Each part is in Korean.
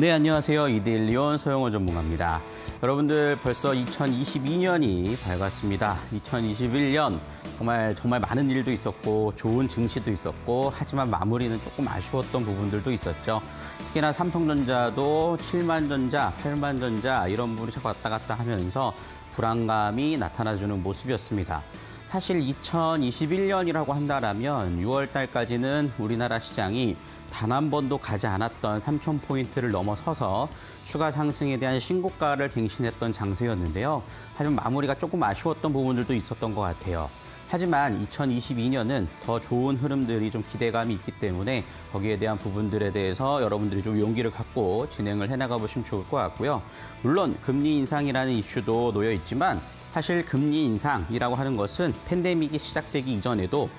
네, 안녕하세요. 이데일리온 서영호 전문가입니다. 여러분들 벌써 2022년이 밝았습니다. 2021년 정말 정말 많은 일도 있었고 좋은 증시도 있었고 하지만 마무리는 조금 아쉬웠던 부분들도 있었죠. 특히나 삼성전자도 7만 전자, 8만 전자 이런 부분이 자꾸 왔다 갔다 하면서 불안감이 나타나주는 모습이었습니다. 사실 2021년이라고 한다면 6월 달까지는 우리나라 시장이 단한 번도 가지 않았던 3천 포인트를 넘어서서 추가 상승에 대한 신고가를 갱신했던 장세였는데요. 하지만 마무리가 조금 아쉬웠던 부분들도 있었던 것 같아요. 하지만 2022년은 더 좋은 흐름들이 좀 기대감이 있기 때문에 거기에 대한 부분들에 대해서 여러분들이 좀 용기를 갖고 진행을 해나가 보시면 좋을 것 같고요. 물론 금리 인상이라는 이슈도 놓여 있지만 사실 금리 인상이라고 하는 것은 팬데믹이 시작되기 이전에도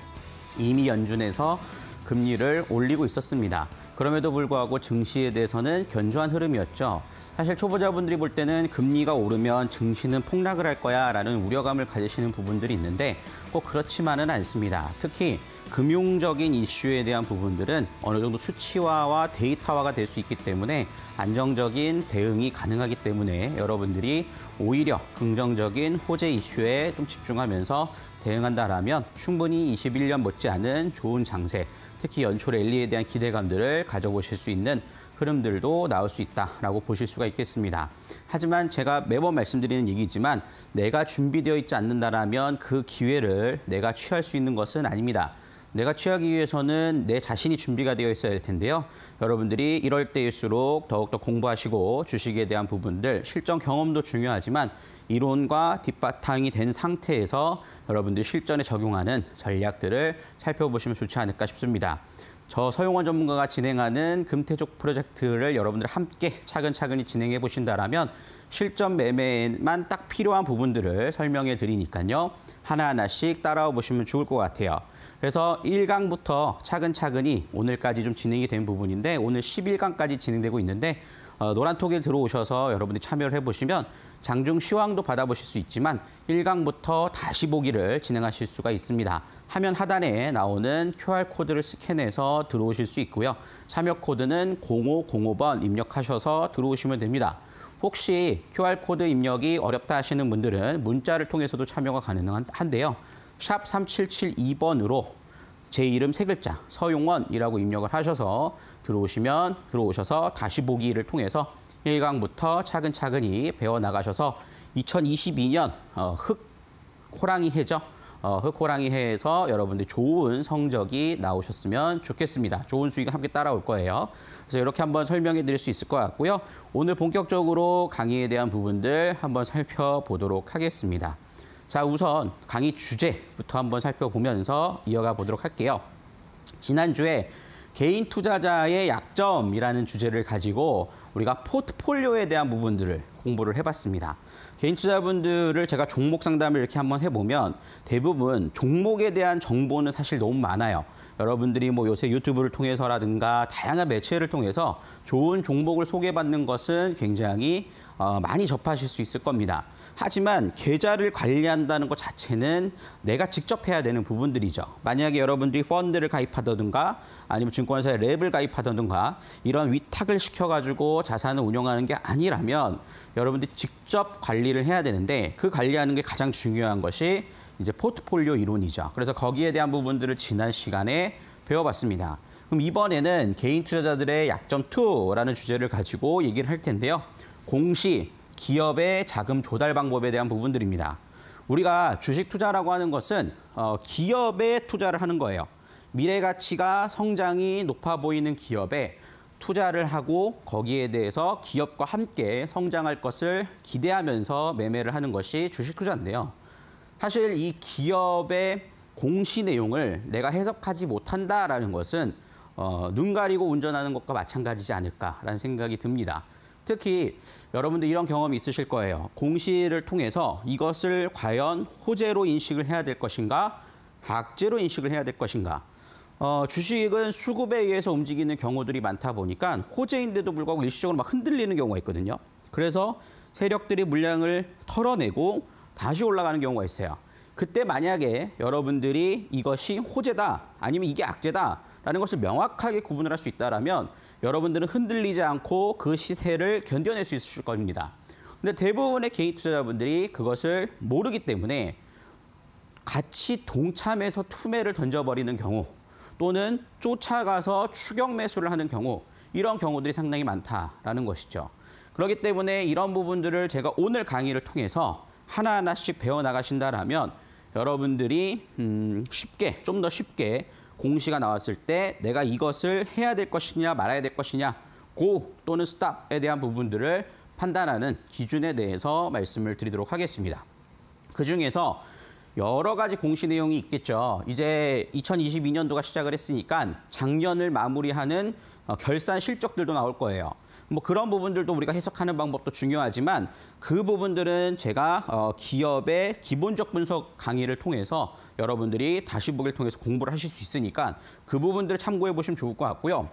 이미 연준에서 금리를 올리고 있었습니다. 그럼에도 불구하고 증시에 대해서는 견조한 흐름이었죠. 사실 초보자분들이 볼 때는 금리가 오르면 증시는 폭락을 할 거야 라는 우려감을 가지시는 부분들이 있는데 꼭 그렇지만은 않습니다. 특히 금융적인 이슈에 대한 부분들은 어느 정도 수치화와 데이터화가 될 수 있기 때문에 안정적인 대응이 가능하기 때문에 여러분들이 오히려 긍정적인 호재 이슈에 좀 집중하면서 대응한다라면 충분히 21년 못지않은 좋은 장세, 특히 연초 랠리에 대한 기대감들을 가져보실 수 있는 흐름들도 나올 수 있다라고 보실 수가 있겠습니다. 하지만 제가 매번 말씀드리는 얘기지만 내가 준비되어 있지 않는다라면 그 기회를 내가 취할 수 있는 것은 아닙니다. 내가 취하기 위해서는 내 자신이 준비가 되어 있어야 될 텐데요. 여러분들이 이럴 때일수록 더욱더 공부하시고 주식에 대한 부분들 실전 경험도 중요하지만 이론과 뒷바탕이 된 상태에서 여러분들이 실전에 적용하는 전략들을 살펴보시면 좋지 않을까 싶습니다. 저 서용원 전문가가 진행하는 금태족 프로젝트를 여러분들 함께 차근차근히 진행해 보신다라면 실전 매매에만 딱 필요한 부분들을 설명해 드리니까요. 하나하나씩 따라와 보시면 좋을 것 같아요. 그래서 1강부터 차근차근히 오늘까지 좀 진행이 된 부분인데 오늘 11강까지 진행되고 있는데 어, 노란톡에 들어오셔서 여러분들이 참여를 해보시면 장중 시황도 받아보실 수 있지만 1강부터 다시 보기를 진행하실 수가 있습니다. 화면 하단에 나오는 QR코드를 스캔해서 들어오실 수 있고요. 참여 코드는 0505번 입력하셔서 들어오시면 됩니다. 혹시 QR코드 입력이 어렵다 하시는 분들은 문자를 통해서도 참여가 가능한데요. 샵 3772번으로 제 이름 세 글자 서용원이라고 입력을 하셔서 들어오시면 들어오셔서 다시 보기를 통해서 1강부터 차근차근히 배워나가셔서 2022년 어, 흑 호랑이 해죠. 어, 흑호랑이 해에서 여러분들 좋은 성적이 나오셨으면 좋겠습니다. 좋은 수익이 함께 따라올 거예요. 그래서 이렇게 한번 설명해 드릴 수 있을 것 같고요. 오늘 본격적으로 강의에 대한 부분들 한번 살펴보도록 하겠습니다. 자, 우선 강의 주제부터 한번 살펴보면서 이어가 보도록 할게요. 지난주에 개인 투자자의 약점이라는 주제를 가지고 우리가 포트폴리오에 대한 부분들을 공부를 해봤습니다. 개인 투자분들을 제가 종목 상담을 이렇게 한번 해보면 대부분 종목에 대한 정보는 사실 너무 많아요. 여러분들이 뭐 요새 유튜브를 통해서라든가 다양한 매체를 통해서 좋은 종목을 소개받는 것은 굉장히 어, 많이 접하실 수 있을 겁니다. 하지만 계좌를 관리한다는 것 자체는 내가 직접 해야 되는 부분들이죠. 만약에 여러분들이 펀드를 가입하다든가 아니면 증권사에 랩을 가입하다든가 이런 위탁을 시켜가지고 자산을 운영하는 게 아니라면 여러분들이 직접 관리를 해야 되는데 그 관리하는 게 가장 중요한 것이 이제 포트폴리오 이론이죠. 그래서 거기에 대한 부분들을 지난 시간에 배워봤습니다. 그럼 이번에는 개인 투자자들의 약점 2라는 주제를 가지고 얘기를 할 텐데요. 공시, 기업의 자금 조달 방법에 대한 부분들입니다. 우리가 주식 투자라고 하는 것은 어, 기업에 투자를 하는 거예요. 미래 가치가 성장이 높아 보이는 기업에 투자를 하고 거기에 대해서 기업과 함께 성장할 것을 기대하면서 매매를 하는 것이 주식 투자인데요. 사실 이 기업의 공시 내용을 내가 해석하지 못한다라는 것은 어, 눈 가리고 운전하는 것과 마찬가지지 않을까라는 생각이 듭니다. 특히 여러분들 이런 경험이 있으실 거예요. 공시를 통해서 이것을 과연 호재로 인식을 해야 될 것인가, 악재로 인식을 해야 될 것인가. 어, 주식은 수급에 의해서 움직이는 경우들이 많다 보니까 호재인데도 불구하고 일시적으로 막 흔들리는 경우가 있거든요. 그래서 세력들이 물량을 털어내고 다시 올라가는 경우가 있어요. 그때 만약에 여러분들이 이것이 호재다 아니면 이게 악재다라는 것을 명확하게 구분을 할 수 있다라면 여러분들은 흔들리지 않고 그 시세를 견뎌낼 수 있을 겁니다. 근데 대부분의 개인 투자자분들이 그것을 모르기 때문에 같이 동참해서 투매를 던져버리는 경우 또는 쫓아가서 추격 매수를 하는 경우 이런 경우들이 상당히 많다라는 것이죠. 그렇기 때문에 이런 부분들을 제가 오늘 강의를 통해서 하나하나씩 배워나가신다라면 여러분들이 음, 쉽게 좀 더 쉽게 공시가 나왔을 때 내가 이것을 해야 될 것이냐 말아야 될 것이냐 고 또는 스탑에 대한 부분들을 판단하는 기준에 대해서 말씀을 드리도록 하겠습니다. 그중에서 여러 가지 공시 내용이 있겠죠. 이제 2022년도가 시작을 했으니까 작년을 마무리하는 어, 결산 실적들도 나올 거예요. 뭐 그런 부분들도 우리가 해석하는 방법도 중요하지만 그 부분들은 제가 어, 기업의 기본적 분석 강의를 통해서 여러분들이 다시 보기를 통해서 공부를 하실 수 있으니까 그 부분들을 참고해 보시면 좋을 것 같고요.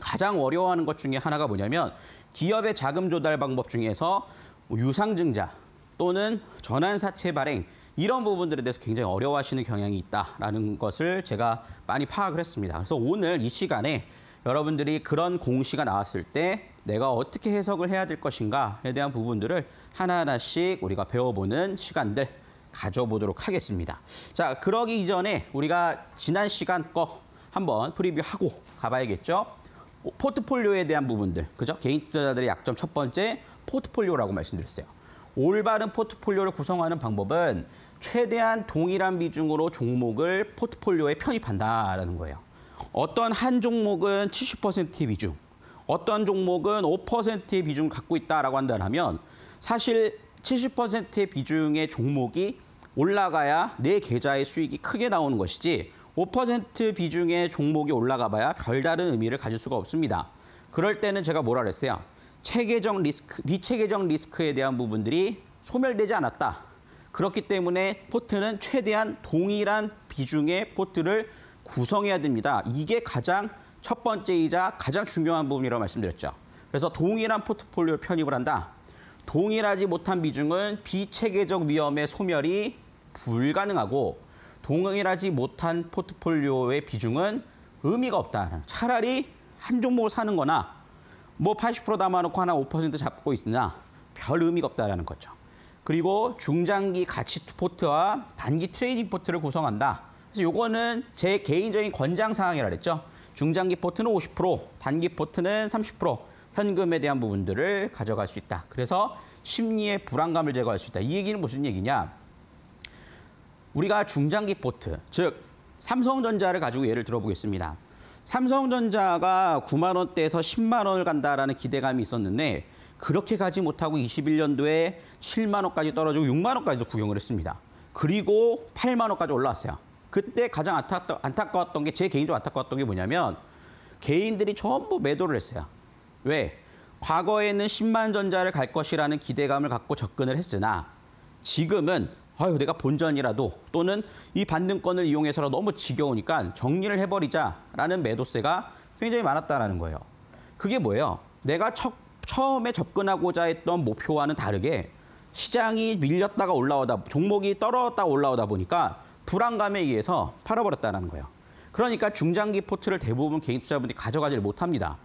가장 어려워하는 것 중에 하나가 뭐냐면 기업의 자금 조달 방법 중에서 유상증자 또는 전환사채 발행 이런 부분들에 대해서 굉장히 어려워하시는 경향이 있다라는 것을 제가 많이 파악을 했습니다. 그래서 오늘 이 시간에 여러분들이 그런 공시가 나왔을 때 내가 어떻게 해석을 해야 될 것인가에 대한 부분들을 하나하나씩 우리가 배워보는 시간들 가져보도록 하겠습니다. 자, 그러기 이전에 우리가 지난 시간 거 한번 프리뷰하고 가봐야겠죠. 포트폴리오에 대한 부분들, 그죠? 개인 투자자들의 약점 첫 번째 포트폴리오라고 말씀드렸어요. 올바른 포트폴리오를 구성하는 방법은 최대한 동일한 비중으로 종목을 포트폴리오에 편입한다라는 거예요. 어떤 한 종목은 70%의 비중, 어떤 종목은 5%의 비중을 갖고 있다라고 한다면 사실 70%의 비중의 종목이 올라가야 내 계좌의 수익이 크게 나오는 것이지 5% 비중의 종목이 올라가 봐야 별다른 의미를 가질 수가 없습니다. 그럴 때는 제가 뭐라 그랬어요? 체계적 리스크, 비체계적 리스크에 대한 부분들이 소멸되지 않았다. 그렇기 때문에 포트는 최대한 동일한 비중의 포트를 구성해야 됩니다. 이게 가장 첫 번째이자 가장 중요한 부분이라고 말씀드렸죠. 그래서 동일한 포트폴리오 편입을 한다. 동일하지 못한 비중은 비체계적 위험의 소멸이 불가능하고 동일하지 못한 포트폴리오의 비중은 의미가 없다. 차라리 한 종목을 사는 거나 뭐 80% 담아놓고 하나 5% 잡고 있으나 별 의미가 없다라는 거죠. 그리고 중장기 가치 포트와 단기 트레이딩 포트를 구성한다. 그래서 요거는 제 개인적인 권장 사항이라 그랬죠. 중장기 포트는 50%, 단기 포트는 30%, 현금에 대한 부분들을 가져갈 수 있다. 그래서 심리의 불안감을 제거할 수 있다. 이 얘기는 무슨 얘기냐? 우리가 중장기 포트, 즉 삼성전자를 가지고 예를 들어보겠습니다. 삼성전자가 9만 원대에서 10만 원을 간다라는 기대감이 있었는데 그렇게 가지 못하고 21년도에 7만 원까지 떨어지고 6만 원까지도 구경을 했습니다. 그리고 8만 원까지 올라왔어요. 그때 가장 안타까웠던, 게 제 개인적으로 안타까웠던 게 뭐냐면 개인들이 전부 매도를 했어요. 왜? 과거에는 10만 전자를 갈 것이라는 기대감을 갖고 접근을 했으나 지금은 아유 내가 본전이라도 또는 이 반등권을 이용해서라 도 너무 지겨우니까 정리를 해버리자라는 매도세가 굉장히 많았다라는 거예요. 그게 뭐예요? 내가 처, 처음에 접근하고자 했던 목표와는 다르게 시장이 밀렸다가 올라오다 종목이 떨어졌다 올라오다 보니까 불안감에 의해서 팔아버렸다는 거예요. 그러니까 중장기 포트를 대부분 개인 투자분들이 자 가져가지를 못합니다.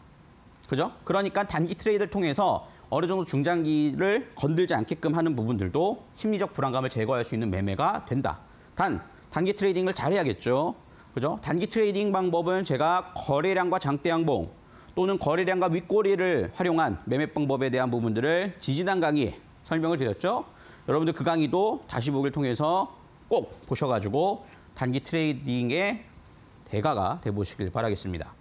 그죠? 그러니까 단기 트레이드를 통해서 어느 정도 중장기를 건들지 않게끔 하는 부분들도 심리적 불안감을 제거할 수 있는 매매가 된다. 단, 단기 트레이딩을 잘해야겠죠. 그죠? 단기 트레이딩 방법은 제가 거래량과 장대 양봉 또는 거래량과 윗꼬리를 활용한 매매 방법에 대한 부분들을 지지난 강의 설명을 드렸죠. 여러분들 그 강의도 다시 보기를 통해서 꼭 보셔가지고 단기 트레이딩의 대가가 돼보시길 바라겠습니다.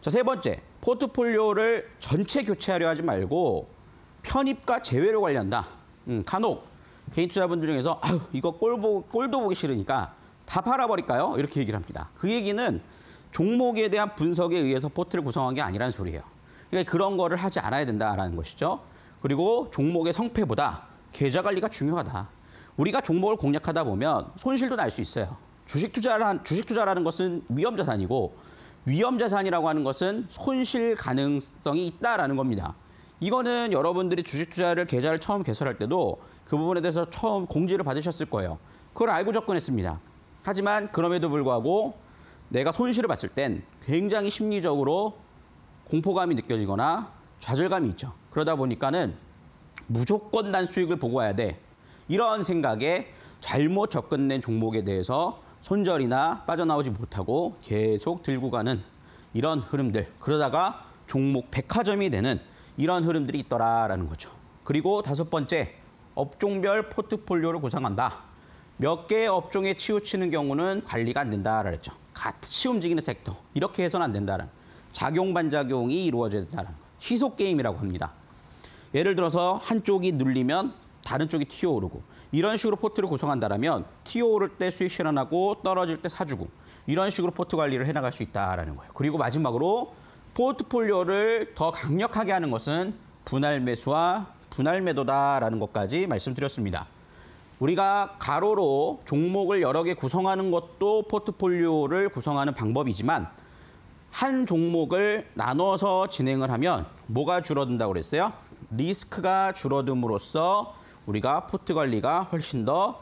자, 세 번째, 포트폴리오를 전체 교체하려 하지 말고 편입과 제외로 관리다 음, 간혹 개인 투자분들 중에서 아유 이거 꼴 보, 꼴도 보기 싫으니까 다 팔아버릴까요? 이렇게 얘기를 합니다. 그 얘기는 종목에 대한 분석에 의해서 포트를 구성한 게 아니라는 소리예요. 그러니까 그런 거를 하지 않아야 된다라는 것이죠. 그리고 종목의 성패보다 계좌 관리가 중요하다. 우리가 종목을 공략하다 보면 손실도 날 수 있어요. 주식 투자란 주식 투자라는 것은 위험 자산이고 위험 자산이라고 하는 것은 손실 가능성이 있다라는 겁니다. 이거는 여러분들이 주식 투자를 계좌를 처음 개설할 때도 그 부분에 대해서 처음 공지를 받으셨을 거예요. 그걸 알고 접근했습니다. 하지만 그럼에도 불구하고 내가 손실을 봤을 땐 굉장히 심리적으로 공포감이 느껴지거나 좌절감이 있죠. 그러다 보니까는 무조건 난 수익을 보고 와야 돼. 이런 생각에 잘못 접근된 종목에 대해서 손절이나 빠져나오지 못하고 계속 들고 가는 이런 흐름들 그러다가 종목 백화점이 되는 이런 흐름들이 있더라라는 거죠. 그리고 다섯 번째 업종별 포트폴리오를 구상한다. 몇 개의 업종에 치우치는 경우는 관리가 안 된다라 했죠. 같이 움직이는 섹터 이렇게 해서는 안 된다는 작용 반작용이 이루어져야 된다는 거. 희소 게임이라고 합니다. 예를 들어서 한쪽이 눌리면 다른 쪽이 튀어오르고 이런 식으로 포트를 구성한다면 튀어오를 때 수익 실현하고 떨어질 때 사주고 이런 식으로 포트 관리를 해나갈 수 있다는 라 거예요. 그리고 마지막으로 포트폴리오를 더 강력하게 하는 것은 분할 매수와 분할 매도다라는 것까지 말씀드렸습니다. 우리가 가로로 종목을 여러 개 구성하는 것도 포트폴리오를 구성하는 방법이지만 한 종목을 나눠서 진행을 하면 뭐가 줄어든다고 그랬어요? 리스크가 줄어듦으로써 우리가 포트 관리가 훨씬 더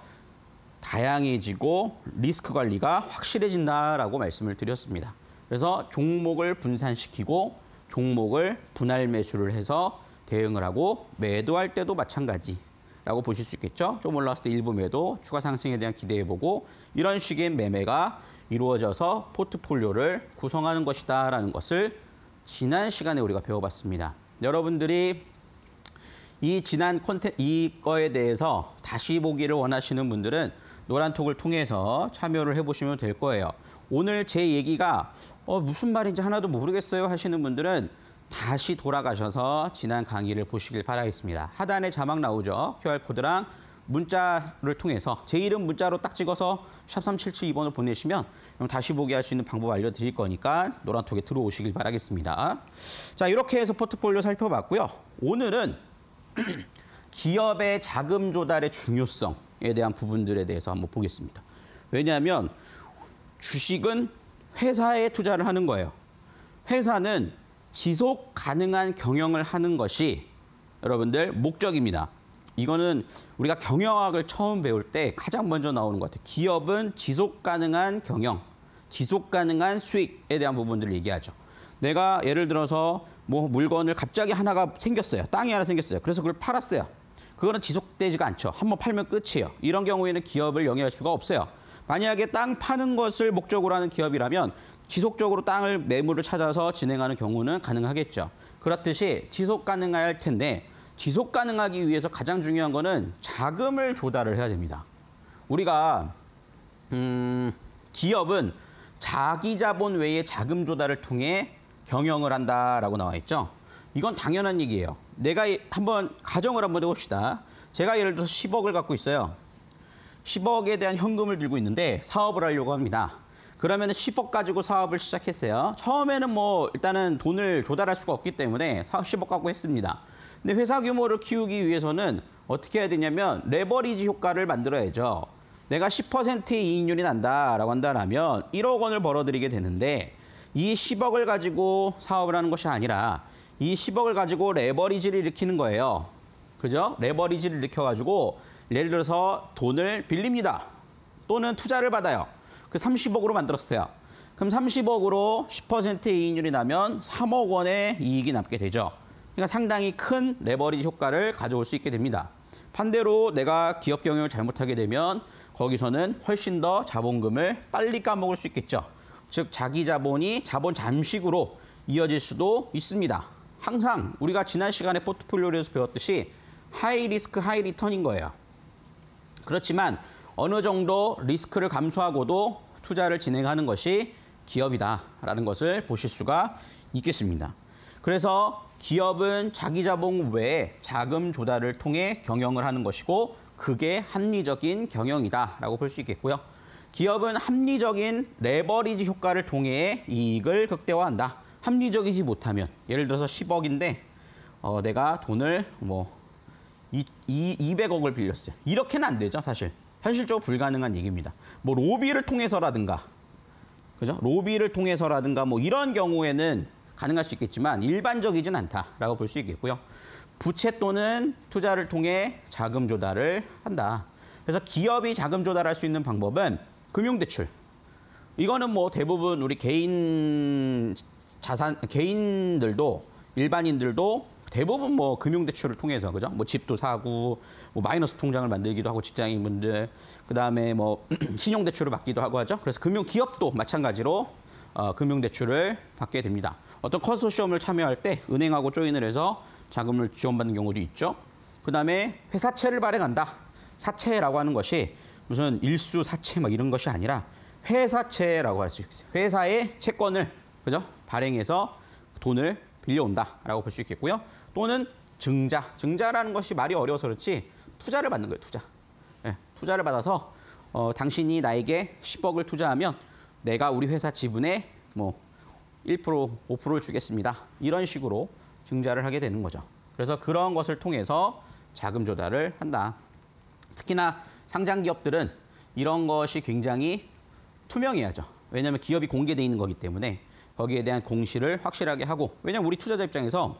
다양해지고 리스크 관리가 확실해진다라고 말씀을 드렸습니다. 그래서 종목을 분산시키고 종목을 분할 매수를 해서 대응을 하고 매도할 때도 마찬가지라고 보실 수 있겠죠. 좀 올라왔을 때 일부 매도, 추가 상승에 대한 기대해보고 이런 식의 매매가 이루어져서 포트폴리오를 구성하는 것이다라는 것을 지난 시간에 우리가 배워봤습니다. 여러분들이 이 지난 콘텐 이거에 대해서 다시 보기를 원하시는 분들은 노란톡을 통해서 참여를 해보시면 될 거예요. 오늘 제 얘기가 어, 무슨 말인지 하나도 모르겠어요 하시는 분들은 다시 돌아가셔서 지난 강의를 보시길 바라겠습니다. 하단에 자막 나오죠. QR코드랑 문자를 통해서 제 이름 문자로 딱 찍어서 샵 3772번을 보내시면 다시 보기 할 수 있는 방법 알려드릴 거니까 노란톡에 들어오시길 바라겠습니다. 자 이렇게 해서 포트폴리오 살펴봤고요. 오늘은 기업의 자금 조달의 중요성에 대한 부분들에 대해서 한번 보겠습니다. 왜냐하면 주식은 회사에 투자를 하는 거예요. 회사는 지속 가능한 경영을 하는 것이 여러분들 목적입니다. 이거는 우리가 경영학을 처음 배울 때 가장 먼저 나오는 것 같아요. 기업은 지속 가능한 경영, 지속 가능한 수익에 대한 부분들을 얘기하죠. 내가 예를 들어서 뭐 물건을 갑자기 하나가 생겼어요. 땅이 하나 생겼어요. 그래서 그걸 팔았어요. 그거는 지속되지가 않죠. 한번 팔면 끝이에요. 이런 경우에는 기업을 영위할 수가 없어요. 만약에 땅 파는 것을 목적으로 하는 기업이라면 지속적으로 땅을 매물을 찾아서 진행하는 경우는 가능하겠죠. 그렇듯이 지속 가능할 텐데 지속 가능하기 위해서 가장 중요한 거는 자금을 조달을 해야 됩니다. 우리가 음, 기업은 자기 자본 외에 자금 조달을 통해 경영을 한다라고 나와 있죠. 이건 당연한 얘기예요. 내가 한번 가정을 한번 해봅시다. 제가 예를 들어서 10억을 갖고 있어요. 10억에 대한 현금을 들고 있는데 사업을 하려고 합니다. 그러면 10억 가지고 사업을 시작했어요. 처음에는 뭐 일단은 돈을 조달할 수가 없기 때문에 10억 갖고 했습니다. 근데 회사 규모를 키우기 위해서는 어떻게 해야 되냐면 레버리지 효과를 만들어야죠. 내가 10%의 이익률이 난다라고 한다면 1억 원을 벌어들이게 되는데 이 10억을 가지고 사업을 하는 것이 아니라 이 10억을 가지고 레버리지를 일으키는 거예요. 그죠? 레버리지를 일으켜가지고 예를 들어서 돈을 빌립니다. 또는 투자를 받아요. 그 30억으로 만들었어요. 그럼 30억으로 10%의 이익률이 나면 3억 원의 이익이 남게 되죠. 그러니까 상당히 큰 레버리지 효과를 가져올 수 있게 됩니다. 반대로 내가 기업 경영을 잘못하게 되면 거기서는 훨씬 더 자본금을 빨리 까먹을 수 있겠죠. 즉 자기 자본이 자본 잠식으로 이어질 수도 있습니다. 항상 우리가 지난 시간에 포트폴리오에서 배웠듯이 하이 리스크 하이 리턴인 거예요. 그렇지만 어느 정도 리스크를 감수하고도 투자를 진행하는 것이 기업이다라는 것을 보실 수가 있겠습니다. 그래서 기업은 자기 자본 외에 자금 조달을 통해 경영을 하는 것이고 그게 합리적인 경영이다라고 볼 수 있겠고요. 기업은 합리적인 레버리지 효과를 통해 이익을 극대화한다. 합리적이지 못하면 예를 들어서 10억인데 어, 내가 돈을 뭐 이, 이, 200억을 빌렸어요. 이렇게는 안 되죠, 사실. 현실적으로 불가능한 얘기입니다. 뭐 로비를 통해서라든가 그죠? 로비를 통해서라든가 뭐 이런 경우에는 가능할 수 있겠지만 일반적이진 않다라고 볼 수 있겠고요. 부채 또는 투자를 통해 자금 조달을 한다. 그래서 기업이 자금 조달할 수 있는 방법은 금융대출. 이거는 뭐 대부분 우리 개인 자산 개인들도 일반인들도 대부분 뭐 금융대출을 통해서 그죠? 뭐 집도 사고 뭐 마이너스 통장을 만들기도 하고 직장인분들 그다음에 뭐 신용대출을 받기도 하고 하죠. 그래서 금융기업도 마찬가지로 어, 금융대출을 받게 됩니다. 어떤 컨소시엄을 참여할 때 은행하고 조인을 해서 자금을 지원받는 경우도 있죠. 그다음에 회사채를 발행한다. 사채라고 하는 것이 무슨 일수 사채 막 이런 것이 아니라 회사채라고 할 수 있겠어요. 회사의 채권을 그죠? 발행해서 돈을 빌려온다라고 볼 수 있겠고요. 또는 증자. 증자라는 것이 말이 어려워서 그렇지 투자를 받는 거예요. 투자. 네, 투자를 받아서 어, 당신이 나에게 10억을 투자하면 내가 우리 회사 지분의 뭐 1%, 5%를 주겠습니다. 이런 식으로 증자를 하게 되는 거죠. 그래서 그런 것을 통해서 자금 조달을 한다. 특히나 상장 기업들은 이런 것이 굉장히 투명해야죠. 왜냐하면 기업이 공개돼 있는 거기 때문에 거기에 대한 공시를 확실하게 하고 왜냐하면 우리 투자자 입장에서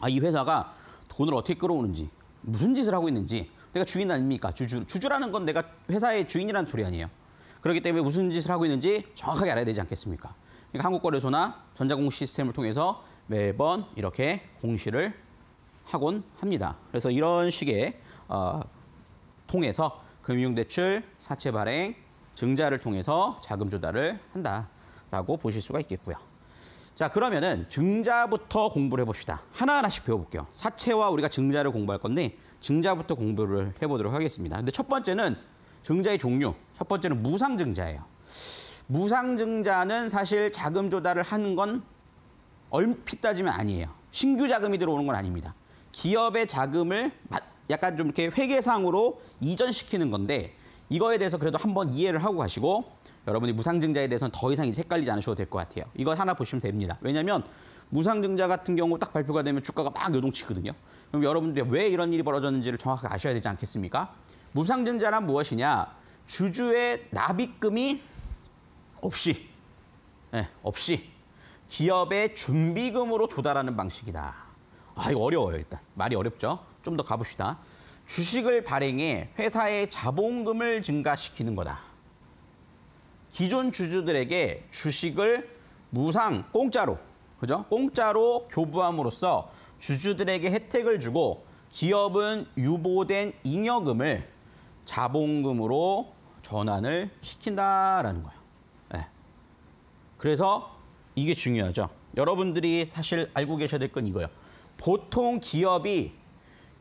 아, 이 회사가 돈을 어떻게 끌어오는지 무슨 짓을 하고 있는지 내가 주인 아닙니까? 주주. 주주라는 건 내가 회사의 주인이라는 소리 아니에요. 그렇기 때문에 무슨 짓을 하고 있는지 정확하게 알아야 되지 않겠습니까? 그러니까 한국거래소나 전자공 시스템을 시 통해서 매번 이렇게 공시를 하곤 합니다. 그래서 이런 식의 어, 통해서 금융대출, 사채 발행, 증자를 통해서 자금 조달을 한다라고 보실 수가 있겠고요. 자 그러면은 증자부터 공부를 해봅시다. 하나하나씩 배워볼게요. 사채와 우리가 증자를 공부할 건데 증자부터 공부를 해보도록 하겠습니다. 근데 첫 번째는 증자의 종류. 첫 번째는 무상증자예요. 무상증자는 사실 자금 조달을 하는 건 얼핏 따지면 아니에요. 신규 자금이 들어오는 건 아닙니다. 기업의 자금을 약간 좀 이렇게 회계상으로 이전시키는 건데 이거에 대해서 그래도 한번 이해를 하고 가시고 여러분이 무상증자에 대해서는 더 이상 이제 헷갈리지 않으셔도 될 것 같아요. 이거 하나 보시면 됩니다. 왜냐하면 무상증자 같은 경우 딱 발표가 되면 주가가 막 요동치거든요. 그럼 여러분들이 왜 이런 일이 벌어졌는지를 정확하게 아셔야 되지 않겠습니까? 무상증자란 무엇이냐? 주주의 납입금이 없이, 네, 없이 기업의 준비금으로 조달하는 방식이다. 아, 이거 어려워요, 일단. 말이 어렵죠? 좀더 가봅시다. 주식을 발행해 회사의 자본금을 증가시키는 거다. 기존 주주들에게 주식을 무상 공짜로 그죠? 공짜로 교부함으로써 주주들에게 혜택을 주고 기업은 유보된 잉여금을 자본금으로 전환을 시킨다라는 거예요. 네. 그래서 이게 중요하죠. 여러분들이 사실 알고 계셔야 될 건 이거예요. 보통 기업이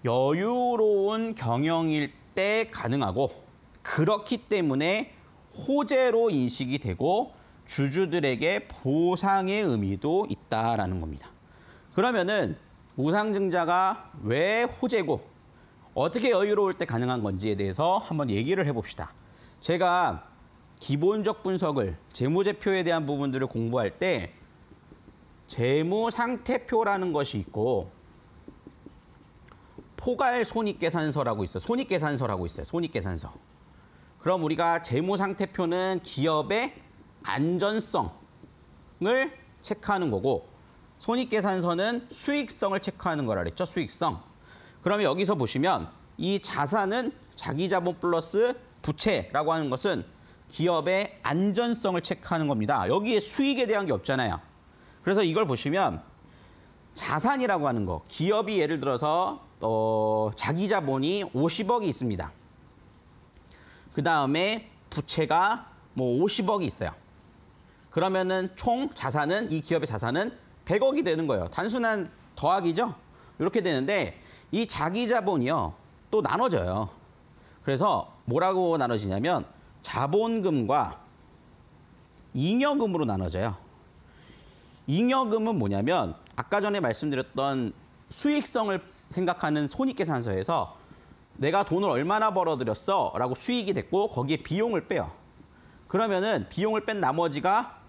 여유로운 경영일 때 가능하고 그렇기 때문에 호재로 인식이 되고 주주들에게 보상의 의미도 있다라는 겁니다. 그러면은 우상증자가 왜 호재고 어떻게 여유로울 때 가능한 건지에 대해서 한번 얘기를 해봅시다. 제가 기본적 분석을 재무제표에 대한 부분들을 공부할 때 재무상태표라는 것이 있고 포괄 손익계산서라고 있어요. 손익계산서라고 있어요. 손익계산서. 그럼 우리가 재무상태표는 기업의 안전성을 체크하는 거고 손익계산서는 수익성을 체크하는 거라 그랬죠. 수익성. 그러면 여기서 보시면 이 자산은 자기 자본 플러스 부채라고 하는 것은 기업의 안전성을 체크하는 겁니다. 여기에 수익에 대한 게 없잖아요. 그래서 이걸 보시면 자산이라고 하는 거, 기업이 예를 들어서 어, 자기 자본이 50억이 있습니다. 그 다음에 부채가 뭐 50억이 있어요. 그러면은 총 자산은 이 기업의 자산은 100억이 되는 거예요. 단순한 더하기죠. 이렇게 되는데 이 자기 자본이요. 또 나눠져요. 그래서 뭐라고 나눠지냐면 자본금과 잉여금으로 나눠져요. 잉여금은 뭐냐면 아까 전에 말씀드렸던 수익성을 생각하는 손익계산서에서 내가 돈을 얼마나 벌어들였어? 라고 수익이 됐고 거기에 비용을 빼요. 그러면은 비용을 뺀 나머지가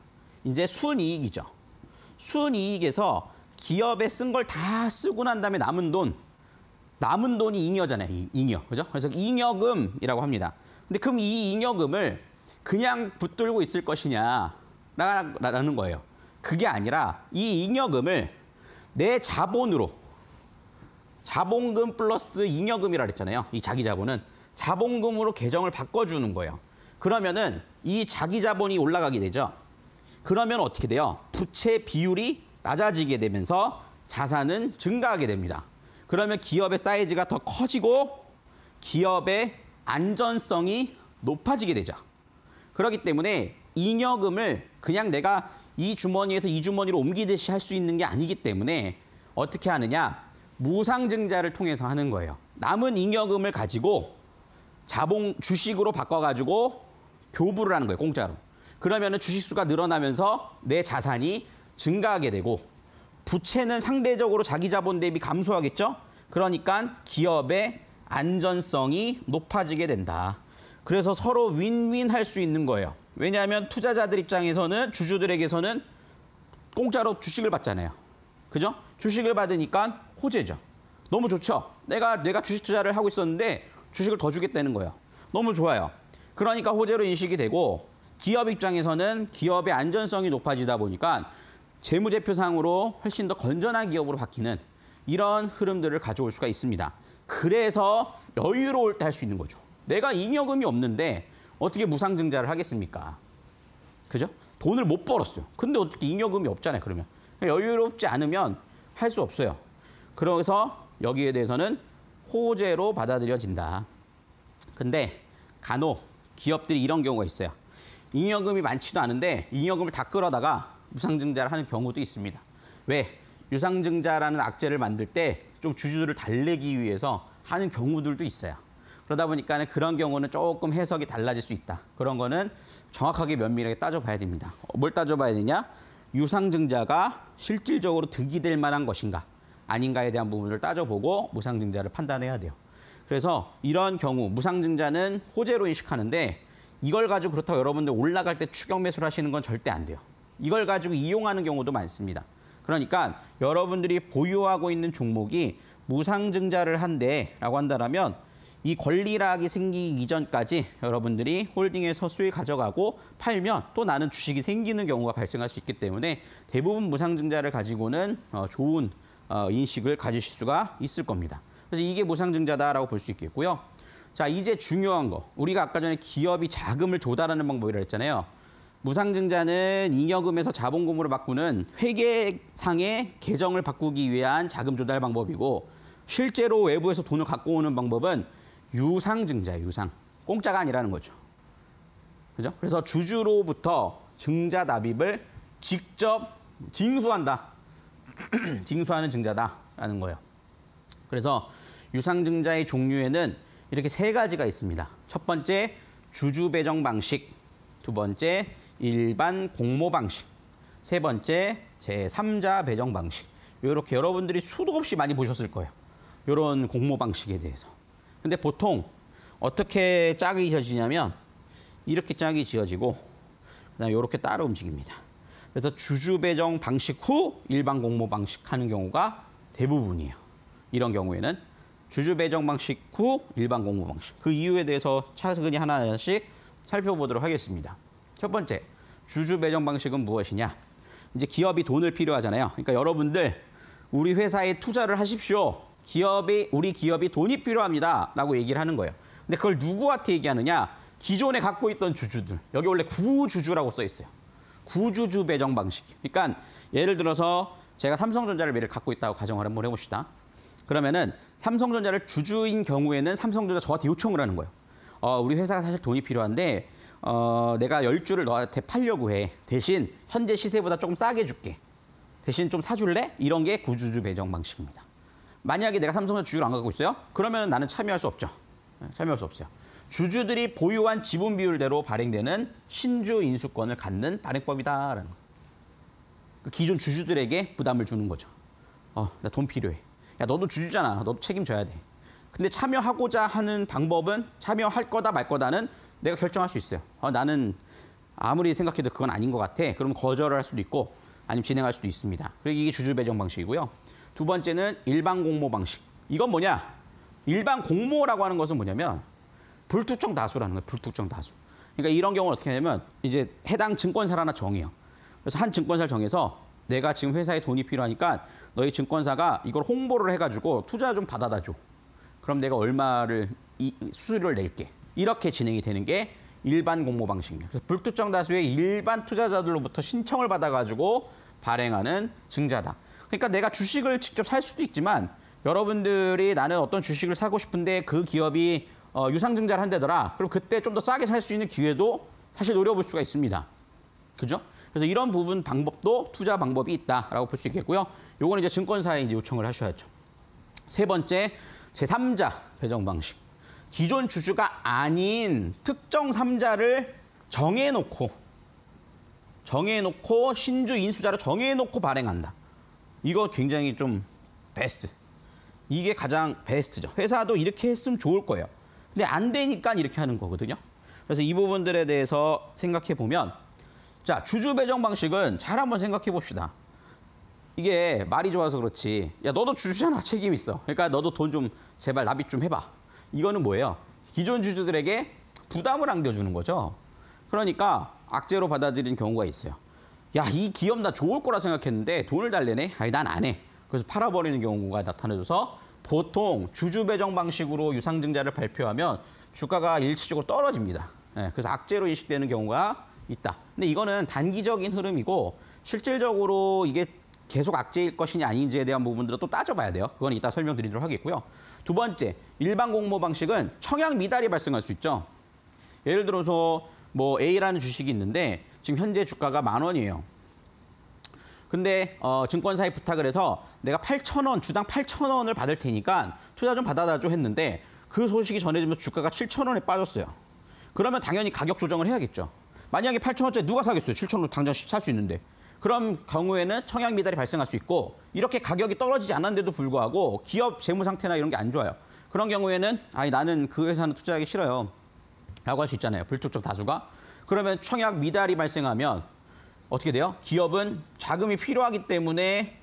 이제 순이익이죠. 순이익에서 기업에 쓴 걸 다 쓰고 난 다음에 남은 돈, 남은 돈이 잉여잖아요. 잉여. 그죠? 그래서 잉여금이라고 합니다. 근데 그럼 이 잉여금을 그냥 붙들고 있을 것이냐라는 거예요. 그게 아니라 이 잉여금을 내 자본으로 자본금 플러스 잉여금이라 그랬잖아요. 이 자기 자본은 자본금으로 계정을 바꿔주는 거예요. 그러면은 이 자기 자본이 올라가게 되죠. 그러면 어떻게 돼요? 부채 비율이 낮아지게 되면서 자산은 증가하게 됩니다. 그러면 기업의 사이즈가 더 커지고 기업의 안전성이 높아지게 되죠. 그렇기 때문에 잉여금을 그냥 내가 이 주머니에서 이 주머니로 옮기듯이 할 수 있는 게 아니기 때문에 어떻게 하느냐? 무상증자를 통해서 하는 거예요. 남은 잉여금을 가지고 자본 주식으로 바꿔가지고 교부를 하는 거예요, 공짜로. 그러면 주식수가 늘어나면서 내 자산이 증가하게 되고 부채는 상대적으로 자기 자본 대비 감소하겠죠? 그러니까 기업의 안전성이 높아지게 된다. 그래서 서로 윈윈 할 수 있는 거예요. 왜냐하면 투자자들 입장에서는 주주들에게서는 공짜로 주식을 받잖아요. 그죠? 주식을 받으니까 호재죠. 너무 좋죠. 내가 내가 주식 투자를 하고 있었는데 주식을 더 주겠다는 거예요. 너무 좋아요. 그러니까 호재로 인식이 되고 기업 입장에서는 기업의 안전성이 높아지다 보니까 재무제표상으로 훨씬 더 건전한 기업으로 바뀌는 이런 흐름들을 가져올 수가 있습니다. 그래서 여유로울 때 할 수 있는 거죠. 내가 잉여금이 없는데 어떻게 무상증자를 하겠습니까? 그죠? 돈을 못 벌었어요. 근데 어떻게 잉여금이 없잖아요, 그러면. 그러니까 여유롭지 않으면 할 수 없어요. 그래서 여기에 대해서는 호재로 받아들여진다. 근데 간혹 기업들이 이런 경우가 있어요. 잉여금이 많지도 않은데 잉여금을 다 끌어다가 무상증자를 하는 경우도 있습니다. 왜? 유상증자라는 악재를 만들 때 좀 주주들을 달래기 위해서 하는 경우들도 있어요. 그러다 보니까 그런 경우는 조금 해석이 달라질 수 있다. 그런 거는 정확하게 면밀하게 따져봐야 됩니다. 뭘 따져봐야 되냐? 유상증자가 실질적으로 득이 될 만한 것인가? 아닌가에 대한 부분을 따져보고 무상증자를 판단해야 돼요. 그래서 이런 경우 무상증자는 호재로 인식하는데 이걸 가지고 그렇다고 여러분들 올라갈 때 추격 매수를 하시는 건 절대 안 돼요. 이걸 가지고 이용하는 경우도 많습니다. 그러니까 여러분들이 보유하고 있는 종목이 무상증자를 한대라고 한다면 이 권리락이 생기기 이전까지 여러분들이 홀딩에서 수익 가져가고 팔면 또 나는 주식이 생기는 경우가 발생할 수 있기 때문에 대부분 무상증자를 가지고는 어, 좋은 어, 인식을 가지실 수가 있을 겁니다. 그래서 이게 무상증자다라고 볼 수 있겠고요. 자, 이제 중요한 거. 우리가 아까 전에 기업이 자금을 조달하는 방법이라고 했잖아요. 무상증자는 잉여금에서 자본금으로 바꾸는 회계상의 계정을 바꾸기 위한 자금 조달 방법이고 실제로 외부에서 돈을 갖고 오는 방법은 유상증자, 유상. 공짜가 아니라는 거죠. 그죠? 그래서 주주로부터 증자 납입을 직접 징수한다. 징수하는 증자다라는 거예요. 그래서 유상증자의 종류에는 이렇게 세 가지가 있습니다. 첫 번째 주주 배정 방식, 두 번째 일반 공모 방식, 세 번째 제3자 배정 방식. 이렇게 여러분들이 수도 없이 많이 보셨을 거예요. 이런 공모 방식에 대해서. 근데 보통 어떻게 짝이 지어지냐면 이렇게 짝이 지어지고 그다음에 이렇게 따로 움직입니다. 그래서 주주 배정 방식 후 일반 공모 방식 하는 경우가 대부분이에요. 이런 경우에는 주주 배정 방식 후 일반 공모 방식. 그 이유에 대해서 차근히 하나씩 살펴보도록 하겠습니다. 첫 번째, 주주 배정 방식은 무엇이냐? 이제 기업이 돈을 필요하잖아요. 그러니까 여러분들 우리 회사에 투자를 하십시오. 기업이 우리 기업이 돈이 필요합니다라고 얘기를 하는 거예요. 근데 그걸 누구한테 얘기하느냐? 기존에 갖고 있던 주주들. 여기 원래 구주주라고 써 있어요. 구주주 배정 방식. 그러니까 예를 들어서 제가 삼성전자를 매일 갖고 있다고 가정을 한번 해봅시다. 그러면은 삼성전자를 주주인 경우에는 삼성전자 저한테 요청을 하는 거예요. 어, 우리 회사가 사실 돈이 필요한데 어, 내가 열주를 너한테 팔려고 해. 대신 현재 시세보다 조금 싸게 줄게. 대신 좀 사줄래? 이런 게 구주주 배정 방식입니다. 만약에 내가 삼성전자 주주를 안 갖고 있어요? 그러면 나는 참여할 수 없죠. 참여할 수 없어요. 주주들이 보유한 지분 비율대로 발행되는 신주 인수권을 갖는 발행법이다라는 거. 그 기존 주주들에게 부담을 주는 거죠. 어, 나 돈 필요해. 야, 너도 주주잖아. 너도 책임져야 돼. 근데 참여하고자 하는 방법은 참여할 거다 말 거다는 내가 결정할 수 있어요. 어, 나는 아무리 생각해도 그건 아닌 것 같아. 그럼 거절을 할 수도 있고 아니면 진행할 수도 있습니다. 그리고 이게 주주 배정 방식이고요. 두 번째는 일반 공모 방식. 이건 뭐냐? 일반 공모라고 하는 것은 뭐냐면 불특정 다수라는 거예요. 불특정 다수. 그러니까 이런 경우는 어떻게 하냐면 이제 해당 증권사를 하나 정해요. 그래서 한 증권사를 정해서 내가 지금 회사에 돈이 필요하니까 너희 증권사가 이걸 홍보를 해가지고 투자 좀 받아다 줘. 그럼 내가 얼마를 이, 수수료를 낼게. 이렇게 진행이 되는 게 일반 공모 방식입니다. 그래서 불특정 다수의 일반 투자자들로부터 신청을 받아가지고 발행하는 증자다. 그러니까 내가 주식을 직접 살 수도 있지만 여러분들이 나는 어떤 주식을 사고 싶은데 그 기업이 어, 유상증자를 한다더라. 그럼 그때 좀 더 싸게 살 수 있는 기회도 사실 노려볼 수가 있습니다. 그죠? 그래서 이런 부분 방법도 투자 방법이 있다라고 볼 수 있겠고요. 요건 이제 증권사에 이제 요청을 하셔야죠. 세 번째, 제3자 배정 방식. 기존 주주가 아닌 특정 3자를 정해놓고 정해놓고 신주 인수자로 정해놓고 발행한다. 이거 굉장히 좀 베스트. 이게 가장 베스트죠. 회사도 이렇게 했으면 좋을 거예요. 근데 안 되니까 이렇게 하는 거거든요. 그래서 이 부분들에 대해서 생각해 보면 자 주주 배정 방식은 잘 한번 생각해 봅시다. 이게 말이 좋아서 그렇지. 야 너도 주주잖아 책임 있어. 그러니까 너도 돈 좀 제발 납입 좀 해봐. 이거는 뭐예요? 기존 주주들에게 부담을 안겨주는 거죠. 그러니까 악재로 받아들인 경우가 있어요. 야 이 기업 나 좋을 거라 생각했는데 돈을 달래네. 아니 난 안 해. 그래서 팔아버리는 경우가 나타나줘서 보통 주주 배정 방식으로 유상증자를 발표하면 주가가 일시적으로 떨어집니다. 예, 그래서 악재로 인식되는 경우가 있다. 근데 이거는 단기적인 흐름이고 실질적으로 이게 계속 악재일 것이냐 아닌지에 대한 부분들을 또 따져봐야 돼요. 그건 이따 설명드리도록 하겠고요. 두 번째, 일반 공모 방식은 청약 미달이 발생할 수 있죠. 예를 들어서 뭐 A라는 주식이 있는데 지금 현재 주가가 만 원이에요. 근데 어, 증권사에 부탁을 해서 내가 8천 원 주당 8천 원을 받을 테니까 투자 좀 받아다줘 했는데 그 소식이 전해지면서 주가가 7천 원에 빠졌어요. 그러면 당연히 가격 조정을 해야겠죠. 만약에 8천 원짜리 누가 사겠어요? 7천 원 당장 살 수 있는데. 그런 경우에는 청약 미달이 발생할 수 있고 이렇게 가격이 떨어지지 않았는데도 불구하고 기업 재무 상태나 이런 게 안 좋아요. 그런 경우에는 아니 나는 그 회사는 투자하기 싫어요. 라고 할 수 있잖아요. 불특정 다수가. 그러면 청약 미달이 발생하면 어떻게 돼요? 기업은 자금이 필요하기 때문에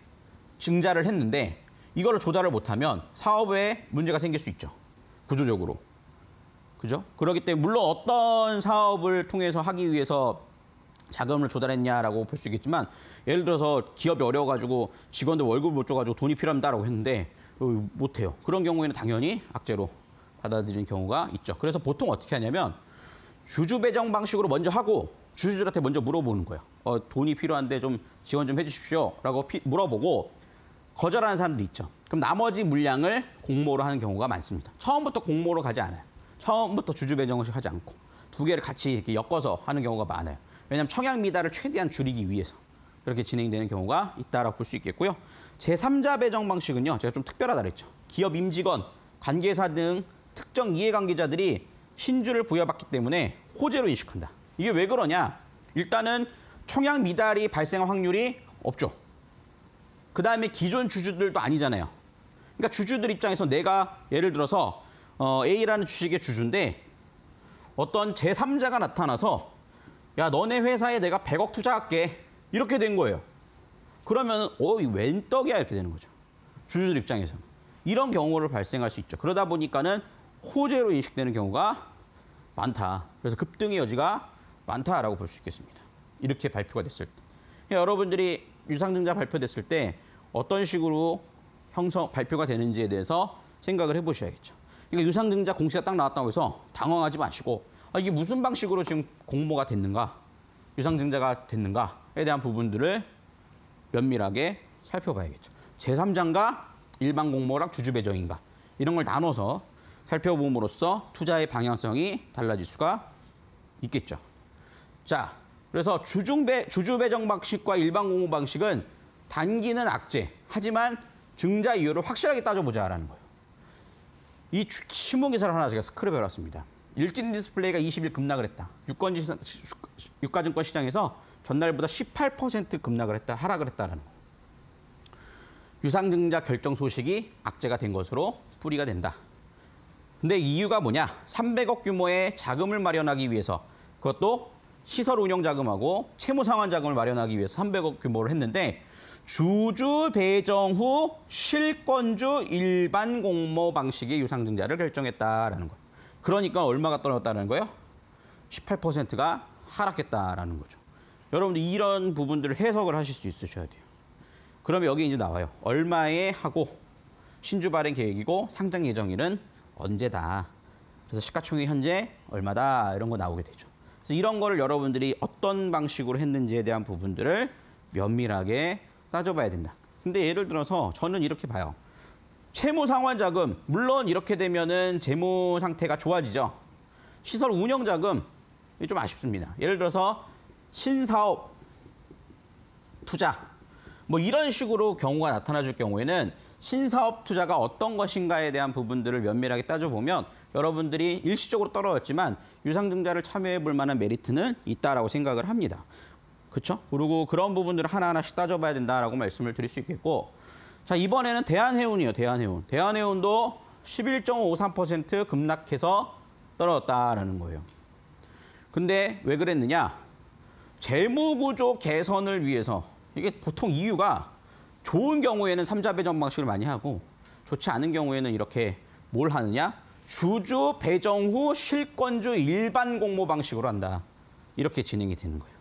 증자를 했는데 이걸 조달을 못하면 사업에 문제가 생길 수 있죠. 구조적으로. 그죠? 그렇기 때문에 물론 어떤 사업을 통해서 하기 위해서 자금을 조달했냐라고 볼 수 있겠지만 예를 들어서 기업이 어려워가지고 직원들 월급 을못 줘가지고 돈이 필요합니다라고 했는데 어, 못해요. 그런 경우에는 당연히 악재로 받아들이는 경우가 있죠. 그래서 보통 어떻게 하냐면 주주 배정 방식으로 먼저 하고 주주들한테 먼저 물어보는 거예요. 어, 돈이 필요한데 좀 지원 좀 해주십시오라고 물어보고 거절하는 사람도 있죠. 그럼 나머지 물량을 공모로 하는 경우가 많습니다. 처음부터 공모로 가지 않아요. 처음부터 주주 배정식 하지 않고 두 개를 같이 이렇게 엮어서 하는 경우가 많아요. 왜냐하면 청약 미달을 최대한 줄이기 위해서 그렇게 진행되는 경우가 있다라고 볼 수 있겠고요. 제3자 배정 방식은요. 제가 좀 특별하다 그랬죠. 기업 임직원, 관계사 등 특정 이해관계자들이 신주를 부여받기 때문에 호재로 인식한다. 이게 왜 그러냐? 일단은 청약 미달이 발생할 확률이 없죠. 그 다음에 기존 주주들도 아니잖아요. 그러니까 주주들 입장에서 내가 예를 들어서 어, A라는 주식의 주주인데 어떤 제3자가 나타나서 야 너네 회사에 내가 100억 투자할게 이렇게 된 거예요. 그러면 어웬 떡이야 이렇게 되는 거죠. 주주들 입장에서 이런 경우를 발생할 수 있죠. 그러다 보니까는 호재로 인식되는 경우가 많다. 그래서 급등의 여지가 많다라고 볼 수 있겠습니다. 이렇게 발표가 됐을 때 그러니까 여러분들이 유상증자 발표됐을 때 어떤 식으로 형성 발표가 되는지에 대해서 생각을 해보셔야겠죠. 그러니까 유상증자 공시가 딱 나왔다고 해서 당황하지 마시고 아, 이게 무슨 방식으로 지금 공모가 됐는가 유상증자가 됐는가에 대한 부분들을 면밀하게 살펴봐야겠죠. 제3장과 일반 공모랑 주주배정인가 이런 걸 나눠서 살펴봄으로써 투자의 방향성이 달라질 수가 있겠죠. 자, 그래서 주중배, 주주배정 방식과 일반 공모 방식은 단기는 악재, 하지만 증자 이유를 확실하게 따져보자라는 거예요. 이 신문 기사를 하나 제가 스크랩해 왔습니다. 일진 디스플레이가 20일 급락을 했다. 유가증권 시장에서 전날보다 18% 급락을 했다, 하락을 했다라는 거. 유상증자 결정 소식이 악재가 된 것으로 뿌리가 된다. 근데 이유가 뭐냐? 300억 규모의 자금을 마련하기 위해서 그것도 시설 운영 자금하고 채무 상환 자금을 마련하기 위해서 300억 규모를 했는데 주주 배정 후 실권주 일반 공모 방식의 유상증자를 결정했다라는 거예요. 그러니까 얼마가 떨어졌다는 거예요? 18%가 하락했다라는 거죠. 여러분들 이런 부분들을 해석을 하실 수 있으셔야 돼요. 그럼 여기 이제 나와요. 얼마에 하고 신주 발행 계획이고 상장 예정일은 언제다. 그래서 시가총액 현재 얼마다 이런 거 나오게 되죠. 그래서 이런 거를 여러분들이 어떤 방식으로 했는지에 대한 부분들을 면밀하게 따져봐야 된다. 근데 예를 들어서 저는 이렇게 봐요. 채무 상환 자금 물론 이렇게 되면은 재무 상태가 좋아지죠. 시설 운영 자금 좀 아쉽습니다. 예를 들어서 신사업 투자 뭐 이런 식으로 경우가 나타나 줄 경우에는 신사업 투자가 어떤 것인가에 대한 부분들을 면밀하게 따져보면 여러분들이 일시적으로 떨어졌지만 유상증자를 참여해 볼 만한 메리트는 있다라고 생각을 합니다. 그렇죠? 그리고 그런 부분들을 하나하나씩 따져봐야 된다라고 말씀을 드릴 수 있겠고 자 이번에는 대한해운이요 대한해운. 대한해운도 11.53% 급락해서 떨어졌다라는 거예요. 근데 왜 그랬느냐? 재무구조 개선을 위해서 이게 보통 이유가 좋은 경우에는 삼자배 전망식을 많이 하고 좋지 않은 경우에는 이렇게 뭘 하느냐? 주주 배정 후 실권주 일반 공모 방식으로 한다. 이렇게 진행이 되는 거예요.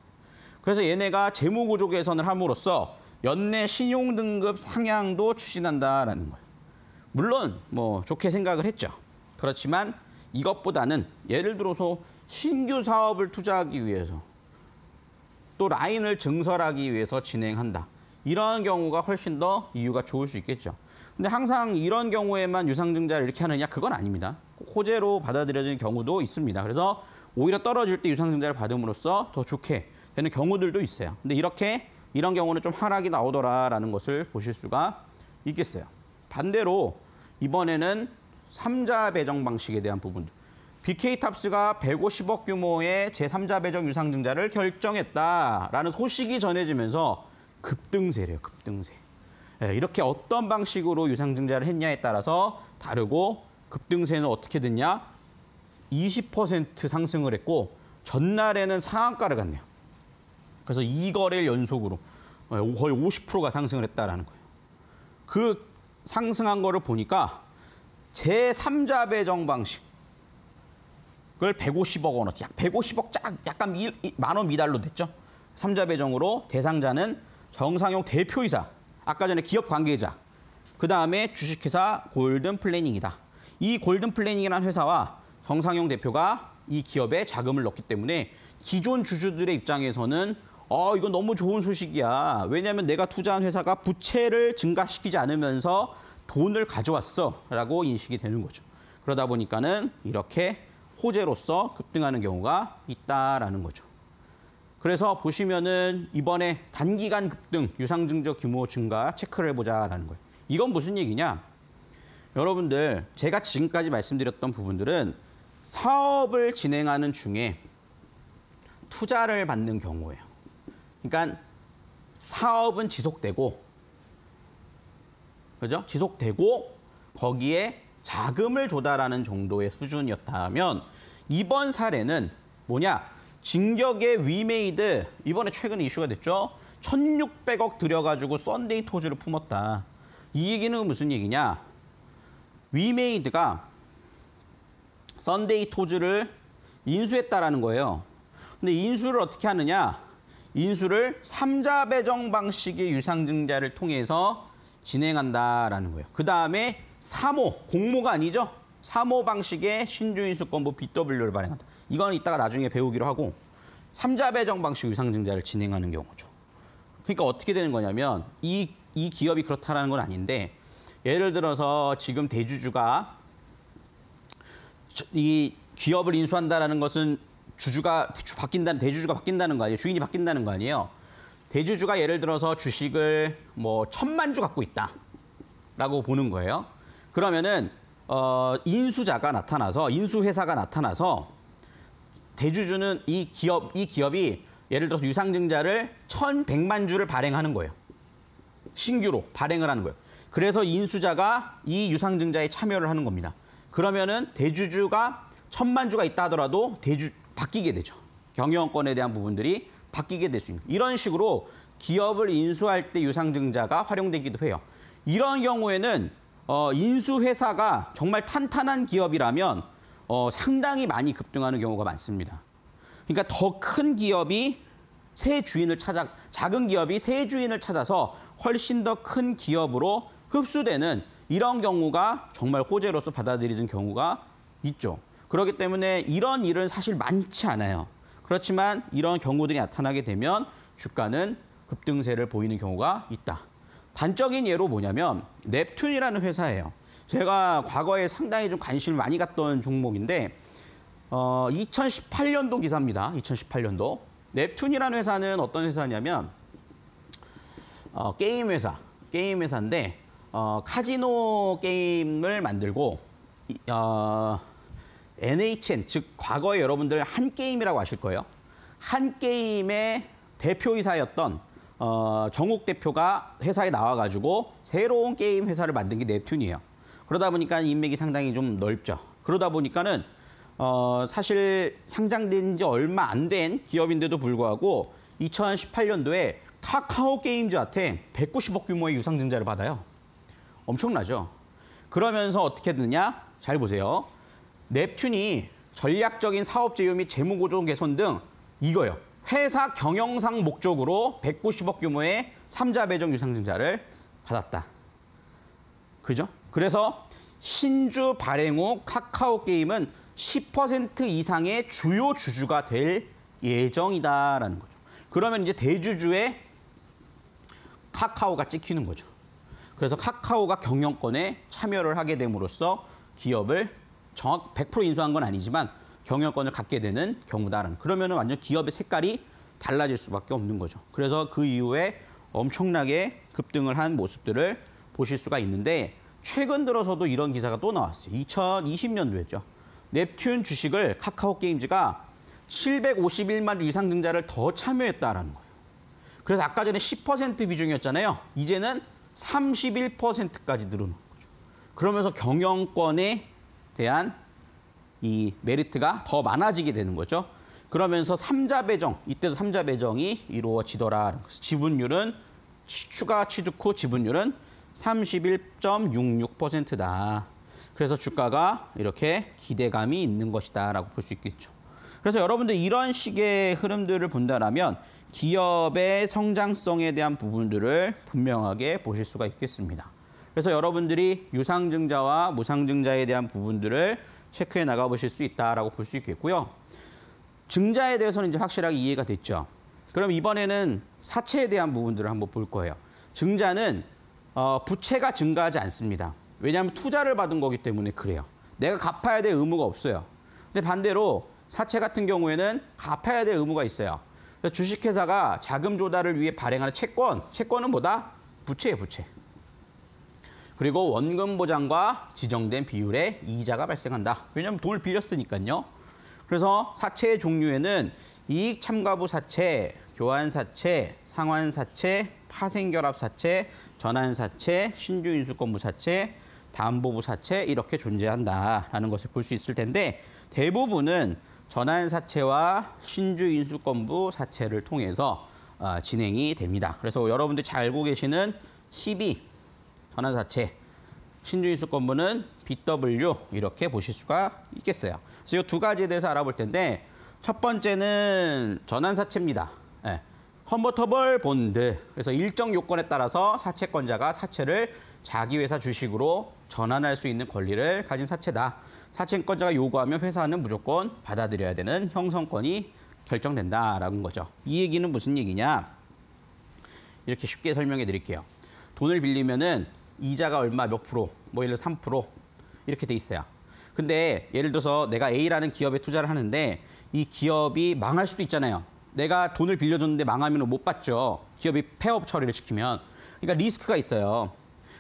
그래서 얘네가 재무구조 개선을 함으로써 연내 신용등급 상향도 추진한다라는 거예요. 물론 뭐 좋게 생각을 했죠. 그렇지만 이것보다는 예를 들어서 신규 사업을 투자하기 위해서 또 라인을 증설하기 위해서 진행한다. 이러 경우가 훨씬 더 이유가 좋을 수 있겠죠. 근데 항상 이런 경우에만 유상증자를 이렇게 하느냐 그건 아닙니다. 호재로 받아들여지는 경우도 있습니다. 그래서 오히려 떨어질 때 유상증자를 받음으로써 더 좋게 되는 경우들도 있어요. 근데 이렇게 이런 경우는 좀 하락이 나오더라라는 것을 보실 수가 있겠어요. 반대로 이번에는 삼자 배정 방식에 대한 부분도 BK탑스가 150억 규모의 제3자 배정 유상증자를 결정했다라는 소식이 전해지면서 급등세래요, 급등세. 예, 이렇게 어떤 방식으로 유상증자를 했냐에 따라서 다르고 급등세는 어떻게 됐냐? 20% 상승을 했고 전날에는 상한가를 갔네요. 그래서 이거래일 연속으로 예, 거의 50%가 상승을 했다라는 거예요. 그 상승한 거를 보니까 제3자 배정 방식 을 150억 원어치, 약 150억 짝, 약간 1만원 미달로 됐죠. 3자 배정으로 대상자는 정상용 대표이사 아까 전에 기업 관계자, 그 다음에 주식회사 골든 플래닝이다. 이 골든 플래닝이라는 회사와 정상용 대표가 이 기업에 자금을 넣기 때문에 기존 주주들의 입장에서는 어, 이건 너무 좋은 소식이야. 왜냐하면 내가 투자한 회사가 부채를 증가시키지 않으면서 돈을 가져왔어 라고 인식이 되는 거죠. 그러다 보니까는 이렇게 호재로서 급등하는 경우가 있다라는 거죠. 그래서 보시면은 이번에 단기간 급등, 유상증적 규모 증가 체크를 해보자라는 거예요. 이건 무슨 얘기냐? 여러분들 제가 지금까지 말씀드렸던 부분들은 사업을 진행하는 중에 투자를 받는 경우예요. 그러니까 사업은 지속되고 그죠? 지속되고 거기에 자금을 조달하는 정도의 수준이었다면 이번 사례는 뭐냐? 진격의 위메이드 이번에 최근에 이슈가 됐죠. 1,600억 들여가지고 썬데이 토즈를 품었다. 이 얘기는 무슨 얘기냐? 위메이드가 썬데이 토즈를 인수했다라는 거예요. 근데 인수를 어떻게 하느냐? 인수를 삼자 배정 방식의 유상증자를 통해서 진행한다라는 거예요. 그 다음에 3호, 공모가 아니죠? 3호 방식의 신주인수권부 BW를 발행한다. 이건 이따가 나중에 배우기로 하고 삼자 배정 방식 위상증자를 진행하는 경우죠. 그러니까 어떻게 되는 거냐면 이, 이 기업이 그렇다는 건 아닌데 예를 들어서 지금 대주주가 이 기업을 인수한다라는 것은 주주가 바뀐다는 대주주가 바뀐다는 거 아니에요. 주인이 바뀐다는 거 아니에요. 대주주가 예를 들어서 주식을 뭐 천만 주 갖고 있다라고 보는 거예요. 그러면은 어 인수자가 나타나서 인수회사가 나타나서 대주주는 이 기업 이 기업이 예를 들어서 유상증자를 1 1 0 0만 주를 발행하는 거예요. 신규로 발행을 하는 거예요. 그래서 인수자가 이 유상증자에 참여를 하는 겁니다. 그러면은 대주주가 1 천만 주가 있다 하더라도 대주 바뀌게 되죠. 경영권에 대한 부분들이 바뀌게 될 수 있는 이런 식으로 기업을 인수할 때 유상증자가 활용되기도 해요. 이런 경우에는 어, 인수회사가 정말 탄탄한 기업이라면 어, 상당히 많이 급등하는 경우가 많습니다. 그러니까 더 큰 기업이 새 주인을 찾아 작은 기업이 새 주인을 찾아서 훨씬 더 큰 기업으로 흡수되는 이런 경우가 정말 호재로서 받아들이는 경우가 있죠. 그렇기 때문에 이런 일은 사실 많지 않아요. 그렇지만 이런 경우들이 나타나게 되면 주가는 급등세를 보이는 경우가 있다. 단적인 예로 뭐냐면 넵튠이라는 회사예요. 제가 과거에 상당히 좀 관심을 많이 갔던 종목인데 어, 2018년도 기사입니다. 2018년도. 넵툰이라는 회사는 어떤 회사냐면 어, 게임 회사, 게임 회사인데 어, 카지노 게임을 만들고 어, NHN, 즉 과거에 여러분들 한 게임이라고 아실 거예요. 한 게임의 대표이사였던 어, 정욱 대표가 회사에 나와가지고 새로운 게임 회사를 만든 게넵툰이에요 그러다 보니까 인맥이 상당히 좀 넓죠. 그러다 보니까는 어, 사실 상장된 지 얼마 안 된 기업인데도 불구하고 2018년도에 카카오 게임즈한테 190억 규모의 유상증자를 받아요. 엄청나죠. 그러면서 어떻게 되느냐? 잘 보세요. 넵튠이 전략적인 사업 제휴 및 재무 구조 개선 등 이거요. 회사 경영상 목적으로 190억 규모의 3자 배정 유상증자를 받았다. 그죠? 그래서 신주 발행 후 카카오 게임은 10% 이상의 주요 주주가 될 예정이다라는 거죠. 그러면 이제 대주주의 카카오가 찍히는 거죠. 그래서 카카오가 경영권에 참여를 하게 됨으로써 기업을 정확 100% 인수한 건 아니지만 경영권을 갖게 되는 경우다라는. 그러면 완전 기업의 색깔이 달라질 수밖에 없는 거죠. 그래서 그 이후에 엄청나게 급등을 한 모습들을 보실 수가 있는데 최근 들어서도 이런 기사가 또 나왔어요. 2020년도였죠. 넵튠 주식을 카카오 게임즈가 751만 주 이상 등자를 더 참여했다라는 거예요. 그래서 아까 전에 10% 비중이었잖아요. 이제는 31%까지 늘어난 거죠. 그러면서 경영권에 대한 이 메리트가 더 많아지게 되는 거죠. 그러면서 3자 배정, 이때도 3자 배정이 이루어지더라. 지분율은 추가 취득 후 지분율은 31.66%다. 그래서 주가가 이렇게 기대감이 있는 것이다라고 볼 수 있겠죠. 그래서 여러분들 이런 식의 흐름들을 본다라면 기업의 성장성에 대한 부분들을 분명하게 보실 수가 있겠습니다. 그래서 여러분들이 유상증자와 무상증자에 대한 부분들을 체크해 나가보실 수 있다라고 볼 수 있겠고요. 증자에 대해서는 이제 확실하게 이해가 됐죠. 그럼 이번에는 사채에 대한 부분들을 한번 볼 거예요. 증자는 어, 부채가 증가하지 않습니다. 왜냐하면 투자를 받은 거기 때문에 그래요. 내가 갚아야 될 의무가 없어요. 근데 반대로 사채 같은 경우에는 갚아야 될 의무가 있어요. 주식회사가 자금 조달을 위해 발행하는 채권, 채권은 뭐다? 부채예요, 부채. 그리고 원금 보장과 지정된 비율의 이자가 발생한다. 왜냐하면 돈을 빌렸으니까요. 그래서 사채의 종류에는 이익 참가부 사채, 교환 사채, 상환 사채, 파생결합 사채, 전환사채, 신주인수권부사채 담보부사채 이렇게 존재한다라는 것을 볼 수 있을 텐데 대부분은 전환사채와 신주인수권부 사채를 통해서 어, 진행이 됩니다. 그래서 여러분들이 잘 알고 계시는 12 전환사채, 신주인수권부는 BW 이렇게 보실 수가 있겠어요. 그래서 이두 가지에 대해서 알아볼 텐데 첫 번째는 전환사채입니다. 네. 컨버터블 본드. 그래서 일정 요건에 따라서 사채권자가 사채를 자기 회사 주식으로 전환할 수 있는 권리를 가진 사채다. 사채권자가 요구하면 회사는 무조건 받아들여야 되는 형성권이 결정된다라는 거죠. 이 얘기는 무슨 얘기냐? 이렇게 쉽게 설명해 드릴게요. 돈을 빌리면은 이자가 얼마 몇 프로, 뭐 예를 들어 3% 이렇게 돼 있어요. 근데 예를 들어서 내가 A라는 기업에 투자를 하는데 이 기업이 망할 수도 있잖아요. 내가 돈을 빌려줬는데 망하면 못 받죠. 기업이 폐업 처리를 시키면. 그러니까 리스크가 있어요.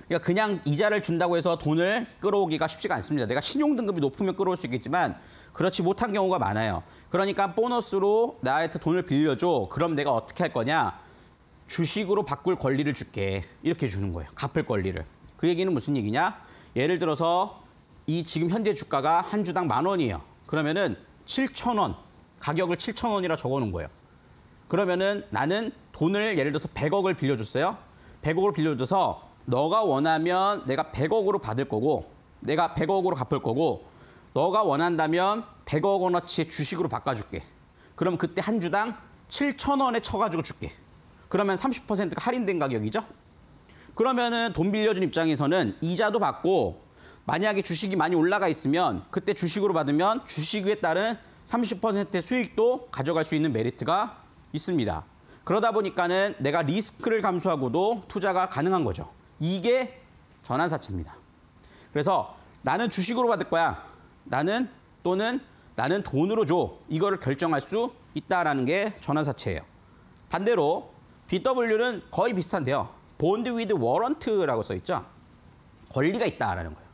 그러니까 그냥 이자를 준다고 해서 돈을 끌어오기가 쉽지가 않습니다. 내가 신용 등급이 높으면 끌어올 수 있겠지만 그렇지 못한 경우가 많아요. 그러니까 보너스로 나한테 돈을 빌려줘. 그럼 내가 어떻게 할 거냐? 주식으로 바꿀 권리를 줄게. 이렇게 주는 거예요. 갚을 권리를. 그 얘기는 무슨 얘기냐? 예를 들어서 이 지금 현재 주가가 한 주당 만 원이에요. 그러면은 7천 원 가격을 7천 원이라 적어놓은 거예요. 그러면은 나는 돈을 예를 들어서 100억을 빌려줬어요. 100억을 빌려줘서 너가 원하면 내가 100억으로 받을 거고 내가 100억으로 갚을 거고 너가 원한다면 100억 원어치 주식으로 바꿔줄게. 그럼 그때 한 주당 7천 원에 쳐가지고 줄게. 그러면 30%가 할인된 가격이죠. 그러면은 돈 빌려준 입장에서는 이자도 받고 만약에 주식이 많이 올라가 있으면 그때 주식으로 받으면 주식에 따른 30%의 수익도 가져갈 수 있는 메리트가 있습니다. 그러다 보니까는 내가 리스크를 감수하고도 투자가 가능한 거죠. 이게 전환사채입니다. 그래서 나는 주식으로 받을 거야. 나는 또는 나는 돈으로 줘. 이거를 결정할 수 있다라는 게 전환사채예요. 반대로 BW는 거의 비슷한데요. 본드 위드 워런트라고 써 있죠. 권리가 있다라는 거예요.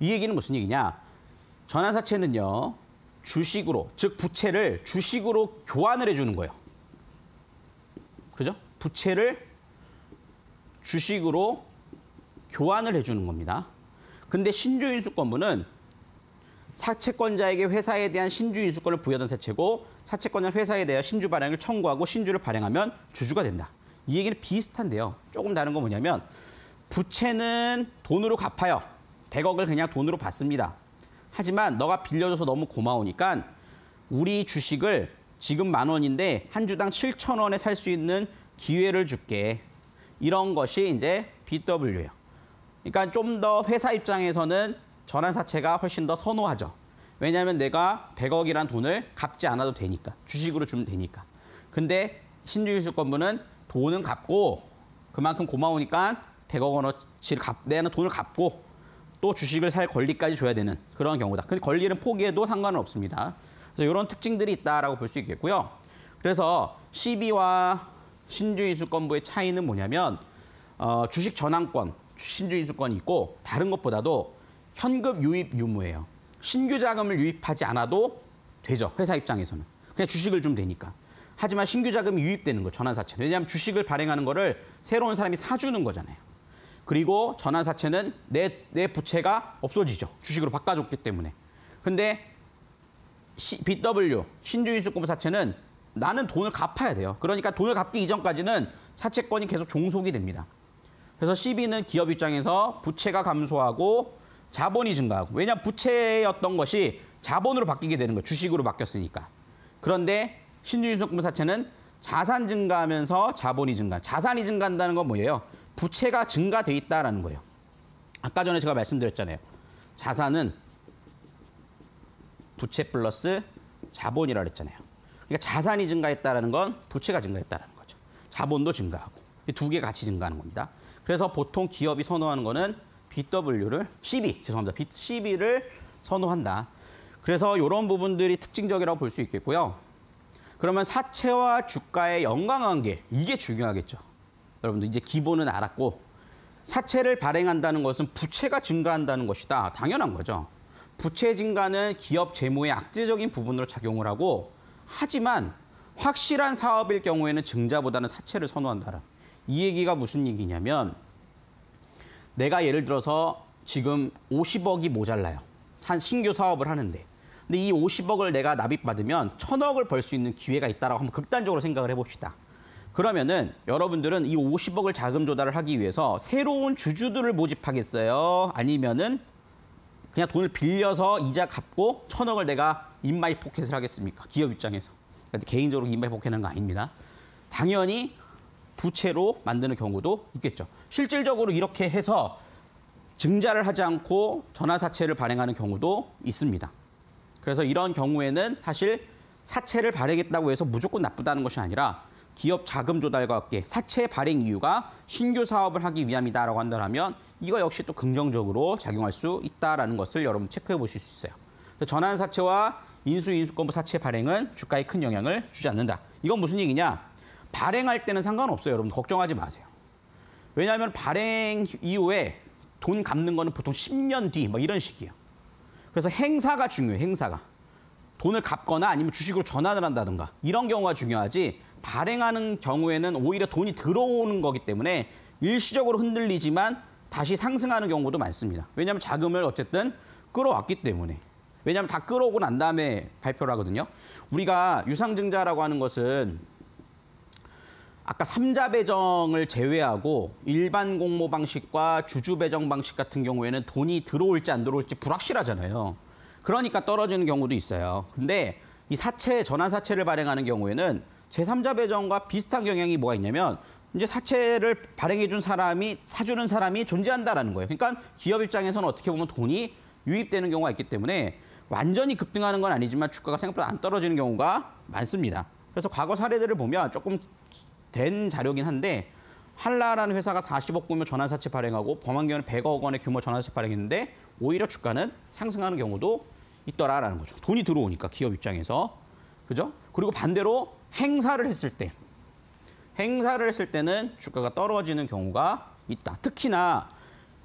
이 얘기는 무슨 얘기냐? 전환사채는요. 주식으로 즉 부채를 주식으로 교환을 해 주는 거예요. 그죠? 부채를 주식으로 교환을 해주는 겁니다. 근데 신주인수권부는 사채권자에게 회사에 대한 신주인수권을 부여한 사채고 사채권자 회사에 대하여 신주 발행을 청구하고 신주를 발행하면 주주가 된다. 이 얘기는 비슷한데요. 조금 다른 건 뭐냐면 부채는 돈으로 갚아요. 100억을 그냥 돈으로 받습니다. 하지만 너가 빌려줘서 너무 고마우니까 우리 주식을 지금 만 원인데 한 주당 7천 원에 살 수 있는 기회를 줄게. 이런 것이 이제 BW예요. 그러니까 좀 더 회사 입장에서는 전환사채가 훨씬 더 선호하죠. 왜냐하면 내가 100억이란 돈을 갚지 않아도 되니까. 주식으로 주면 되니까. 근데 신주유수권부는 돈은 갚고 그만큼 고마우니까 100억 원어치를 갚, 내는 돈을 갚고 또 주식을 살 권리까지 줘야 되는 그런 경우다. 근데 권리는 포기해도 상관은 없습니다. 그래서 이런 특징들이 있다라고 볼 수 있겠고요. 그래서 시비와 신주인수권부의 차이는 뭐냐면 어, 주식 전환권, 신주인수권이 있고 다른 것보다도 현금 유입 유무예요. 신규 자금을 유입하지 않아도 되죠. 회사 입장에서는. 그냥 주식을 좀 되니까. 하지만 신규 자금이 유입되는 거 전환사채는. 왜냐하면 주식을 발행하는 거를 새로운 사람이 사주는 거잖아요. 그리고 전환사채는 내, 내 부채가 없어지죠. 주식으로 바꿔줬기 때문에. 근데 BW 신주인수권 사채는 나는 돈을 갚아야 돼요. 그러니까 돈을 갚기 이전까지는 사채권이 계속 종속이 됩니다. 그래서 CB는 기업 입장에서 부채가 감소하고 자본이 증가하고 왜냐 부채였던 것이 자본으로 바뀌게 되는 거예요. 주식으로 바뀌었으니까. 그런데 신주유소금 사채는 자산 증가하면서 자본이 증가. 자산이 증가한다는 건 뭐예요? 부채가 증가돼 있다라는 거예요. 아까 전에 제가 말씀드렸잖아요. 자산은 부채 플러스 자본이라 그랬잖아요. 그러니까 자산이 증가했다는건 부채가 증가했다는 거죠. 자본도 증가하고 두 개 같이 증가하는 겁니다. 그래서 보통 기업이 선호하는 거는 BW를 CB 죄송합니다. CB를 선호한다. 그래서 이런 부분들이 특징적이라고 볼 수 있겠고요. 그러면 사채와 주가의 연관관계 이게 중요하겠죠. 여러분들 이제 기본은 알았고 사채를 발행한다는 것은 부채가 증가한다는 것이다. 당연한 거죠. 부채 증가는 기업 재무의 악재적인 부분으로 작용을 하고 하지만 확실한 사업일 경우에는 증자보다는 사채를 선호한다라. 이 얘기가 무슨 얘기냐면 내가 예를 들어서 지금 50억이 모자라요. 한 신규 사업을 하는데. 근데 이 50억을 내가 납입받으면 1000억을 벌 수 있는 기회가 있다라고 한번 극단적으로 생각을 해봅시다. 그러면은 여러분들은 이 50억을 자금 조달을 하기 위해서 새로운 주주들을 모집하겠어요? 아니면은 그냥 돈을 빌려서 이자 갚고 천억을 내가 인마이 포켓을 하겠습니까? 기업 입장에서. 근데 그러니까 개인적으로 인마이 포켓하는 거 아닙니다. 당연히 부채로 만드는 경우도 있겠죠. 실질적으로 이렇게 해서 증자를 하지 않고 전화사채를 발행하는 경우도 있습니다. 그래서 이런 경우에는 사실 사채를 발행했다고 해서 무조건 나쁘다는 것이 아니라 기업 자금 조달과 함께 사채 발행 이유가 신규 사업을 하기 위함이다라고 한다면 이거 역시 또 긍정적으로 작용할 수 있다라는 것을 여러분 체크해 보실 수 있어요. 전환 사채와 인수 인수권부 사채 발행은 주가에 큰 영향을 주지 않는다. 이건 무슨 얘기냐? 발행할 때는 상관없어요. 여러분 걱정하지 마세요. 왜냐하면 발행 이후에 돈 갚는 거는 보통 10년 뒤뭐 이런 식이에요. 그래서 행사가 중요해요. 행사가. 돈을 갚거나 아니면 주식으로 전환을 한다든가 이런 경우가 중요하지 발행하는 경우에는 오히려 돈이 들어오는 거기 때문에 일시적으로 흔들리지만 다시 상승하는 경우도 많습니다. 왜냐하면 자금을 어쨌든 끌어왔기 때문에. 왜냐하면 다 끌어오고 난 다음에 발표를 하거든요. 우리가 유상증자라고 하는 것은 아까 삼자 배정을 제외하고 일반 공모 방식과 주주 배정 방식 같은 경우에는 돈이 들어올지 안 들어올지 불확실하잖아요. 그러니까 떨어지는 경우도 있어요. 근데 이 사채 전환 사채를 발행하는 경우에는 제3자 배정과 비슷한 경향이 뭐가 있냐면 이제 사채를 발행해준 사람이 사주는 사람이 존재한다라는 거예요. 그러니까 기업 입장에서는 어떻게 보면 돈이 유입되는 경우가 있기 때문에 완전히 급등하는 건 아니지만 주가가 생각보다 안 떨어지는 경우가 많습니다. 그래서 과거 사례들을 보면 조금 된 자료긴 한데 한라라는 회사가 40억 규모 전환사채 발행하고 범한경은 100억 원의 규모 전환사채 발행했는데 오히려 주가는 상승하는 경우도 있더라라는 거죠. 돈이 들어오니까 기업 입장에서. 그죠? 그리고 반대로 행사를 했을 때 행사를 했을 때는 주가가 떨어지는 경우가 있다. 특히나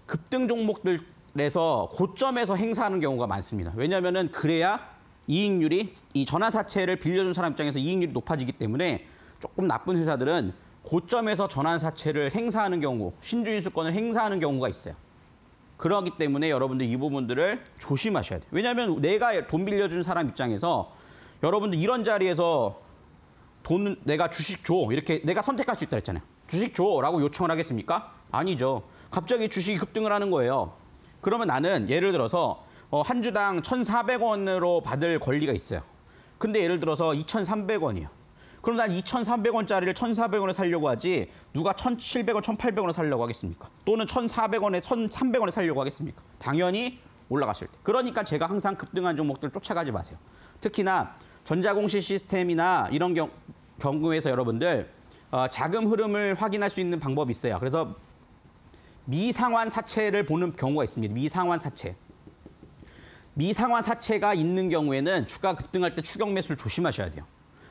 급등 종목들에서 고점에서 행사하는 경우가 많습니다. 왜냐하면 그래야 이익률이 이 전환사채를 빌려준 사람 입장에서 이익률이 높아지기 때문에 조금 나쁜 회사들은 고점에서 전환사채를 행사하는 경우, 신주인수권을 행사하는 경우가 있어요. 그러기 때문에 여러분들 이 부분들을 조심하셔야 돼요. 왜냐하면 내가 돈 빌려준 사람 입장에서 여러분들 이런 자리에서 돈 내가 주식 줘 이렇게 내가 선택할 수 있다 했잖아요. 주식 줘라고 요청을 하겠습니까? 아니죠. 갑자기 주식이 급등을 하는 거예요. 그러면 나는 예를 들어서 어, 한 주당 1,400원으로 받을 권리가 있어요. 근데 예를 들어서 2,300원이요. 그럼 난 2,300원짜리를 1,400원에 살려고 하지 누가 1,700원, 1,800원에 살려고 하겠습니까? 또는 1,400원에, 1,300원에 살려고 하겠습니까? 당연히 올라갔을 때. 그러니까 제가 항상 급등한 종목들 쫓아가지 마세요. 특히나 전자공시 시스템이나 이런 경우 경우에서 여러분들 어, 자금 흐름을 확인할 수 있는 방법이 있어요. 그래서 미상환 사채를 보는 경우가 있습니다. 미상환 사채. 미상환 사채가 있는 경우에는 주가 급등할 때 추경 매수를 조심하셔야 돼요.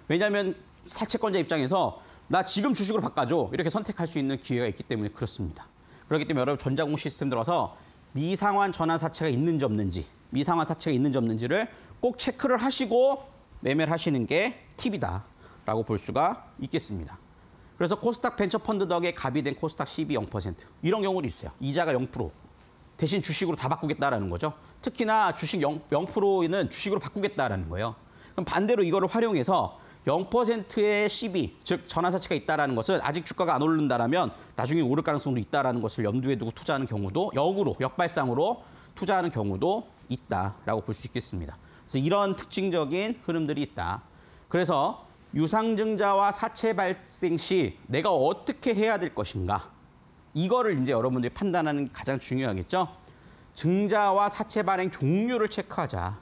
왜냐하면 사채권자 입장에서 나 지금 주식으로 바꿔줘 이렇게 선택할 수 있는 기회가 있기 때문에 그렇습니다. 그렇기 때문에 여러분 전자공 시스템 들어서 미상환 전환 사채가 있는지 없는지 미상환 사채가 있는지 없는지를 꼭 체크를 하시고 매매를 하시는 게 팁이다. 라고 볼 수가 있겠습니다. 그래서 코스닥 벤처 펀드 덕에 갑이 된 코스닥 12 0% 이런 경우도 있어요. 이자가 0% 대신 주식으로 다 바꾸겠다라는 거죠. 특히나 주식 0, 0%는 주식으로 바꾸겠다라는 거예요. 그럼 반대로 이거를 활용해서 0%의 12, 즉 전환사채가 있다라는 것은 아직 주가가 안 오른다라면 나중에 오를 가능성도 있다라는 것을 염두에 두고 투자하는 경우도 역으로 역발상으로 투자하는 경우도 있다라고 볼 수 있겠습니다. 그래서 이런 특징적인 흐름들이 있다. 그래서 유상증자와 사체 발생 시 내가 어떻게 해야 될 것인가. 이거를 이제 여러분들이 판단하는 게 가장 중요하겠죠. 증자와 사체 발행 종류를 체크하자.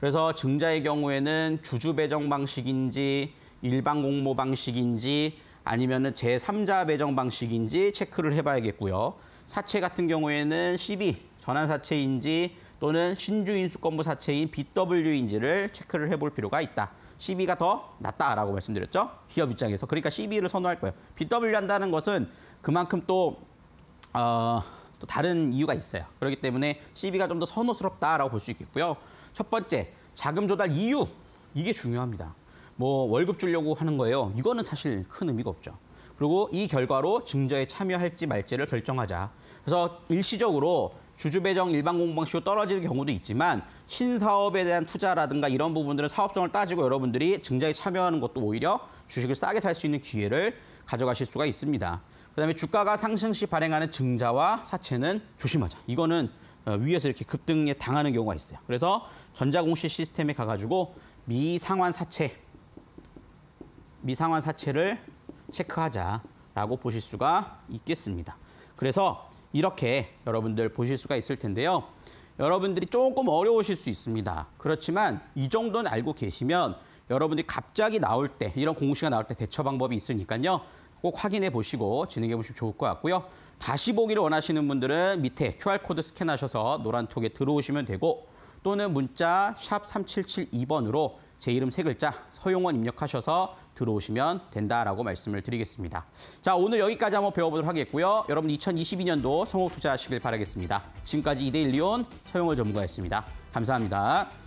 그래서 증자의 경우에는 주주 배정 방식인지 일반 공모 방식인지 아니면은 제3자 배정 방식인지 체크를 해봐야겠고요. 사채 같은 경우에는 CB 전환 사채인지 또는 신주인수권부 사채인 BW인지를 체크를 해볼 필요가 있다. CB가 더 낫다라고 말씀드렸죠. 기업 입장에서. 그러니까 CB를 선호할 거예요. BW 한다는 것은 그만큼 또, 어, 또 다른 이유가 있어요. 그렇기 때문에 CB가 좀 더 선호스럽다라고 볼 수 있겠고요. 첫 번째, 자금 조달 이유. 이게 중요합니다. 뭐 월급 주려고 하는 거예요. 이거는 사실 큰 의미가 없죠. 그리고 이 결과로 증자에 참여할지 말지를 결정하자. 그래서 일시적으로 주주 배정 일반 공방시효 떨어지는 경우도 있지만 신사업에 대한 투자라든가 이런 부분들은 사업성을 따지고 여러분들이 증자에 참여하는 것도 오히려 주식을 싸게 살 수 있는 기회를 가져가실 수가 있습니다. 그다음에 주가가 상승 시 발행하는 증자와 사채는 조심하자. 이거는 어, 위에서 이렇게 급등에 당하는 경우가 있어요. 그래서 전자공시 시스템에 가가지고 미상환 사채, 미상환 사채를 체크하자라고 보실 수가 있겠습니다. 그래서 이렇게 여러분들 보실 수가 있을 텐데요. 여러분들이 조금 어려우실 수 있습니다. 그렇지만 이 정도는 알고 계시면 여러분들이 갑자기 나올 때 이런 공시가 나올 때 대처 방법이 있으니까요. 꼭 확인해 보시고 진행해 보시면 좋을 것 같고요. 다시 보기를 원하시는 분들은 밑에 QR코드 스캔하셔서 노란톡에 들어오시면 되고 또는 문자 샵 3772번으로 제 이름 세 글자 서용원 입력하셔서 들어오시면 된다라고 말씀을 드리겠습니다. 자, 오늘 여기까지 한번 배워보도록 하겠고요. 여러분 2022년도 성공 투자하시길 바라겠습니다. 지금까지 이데일리온 서영호 전문가였습니다. 감사합니다.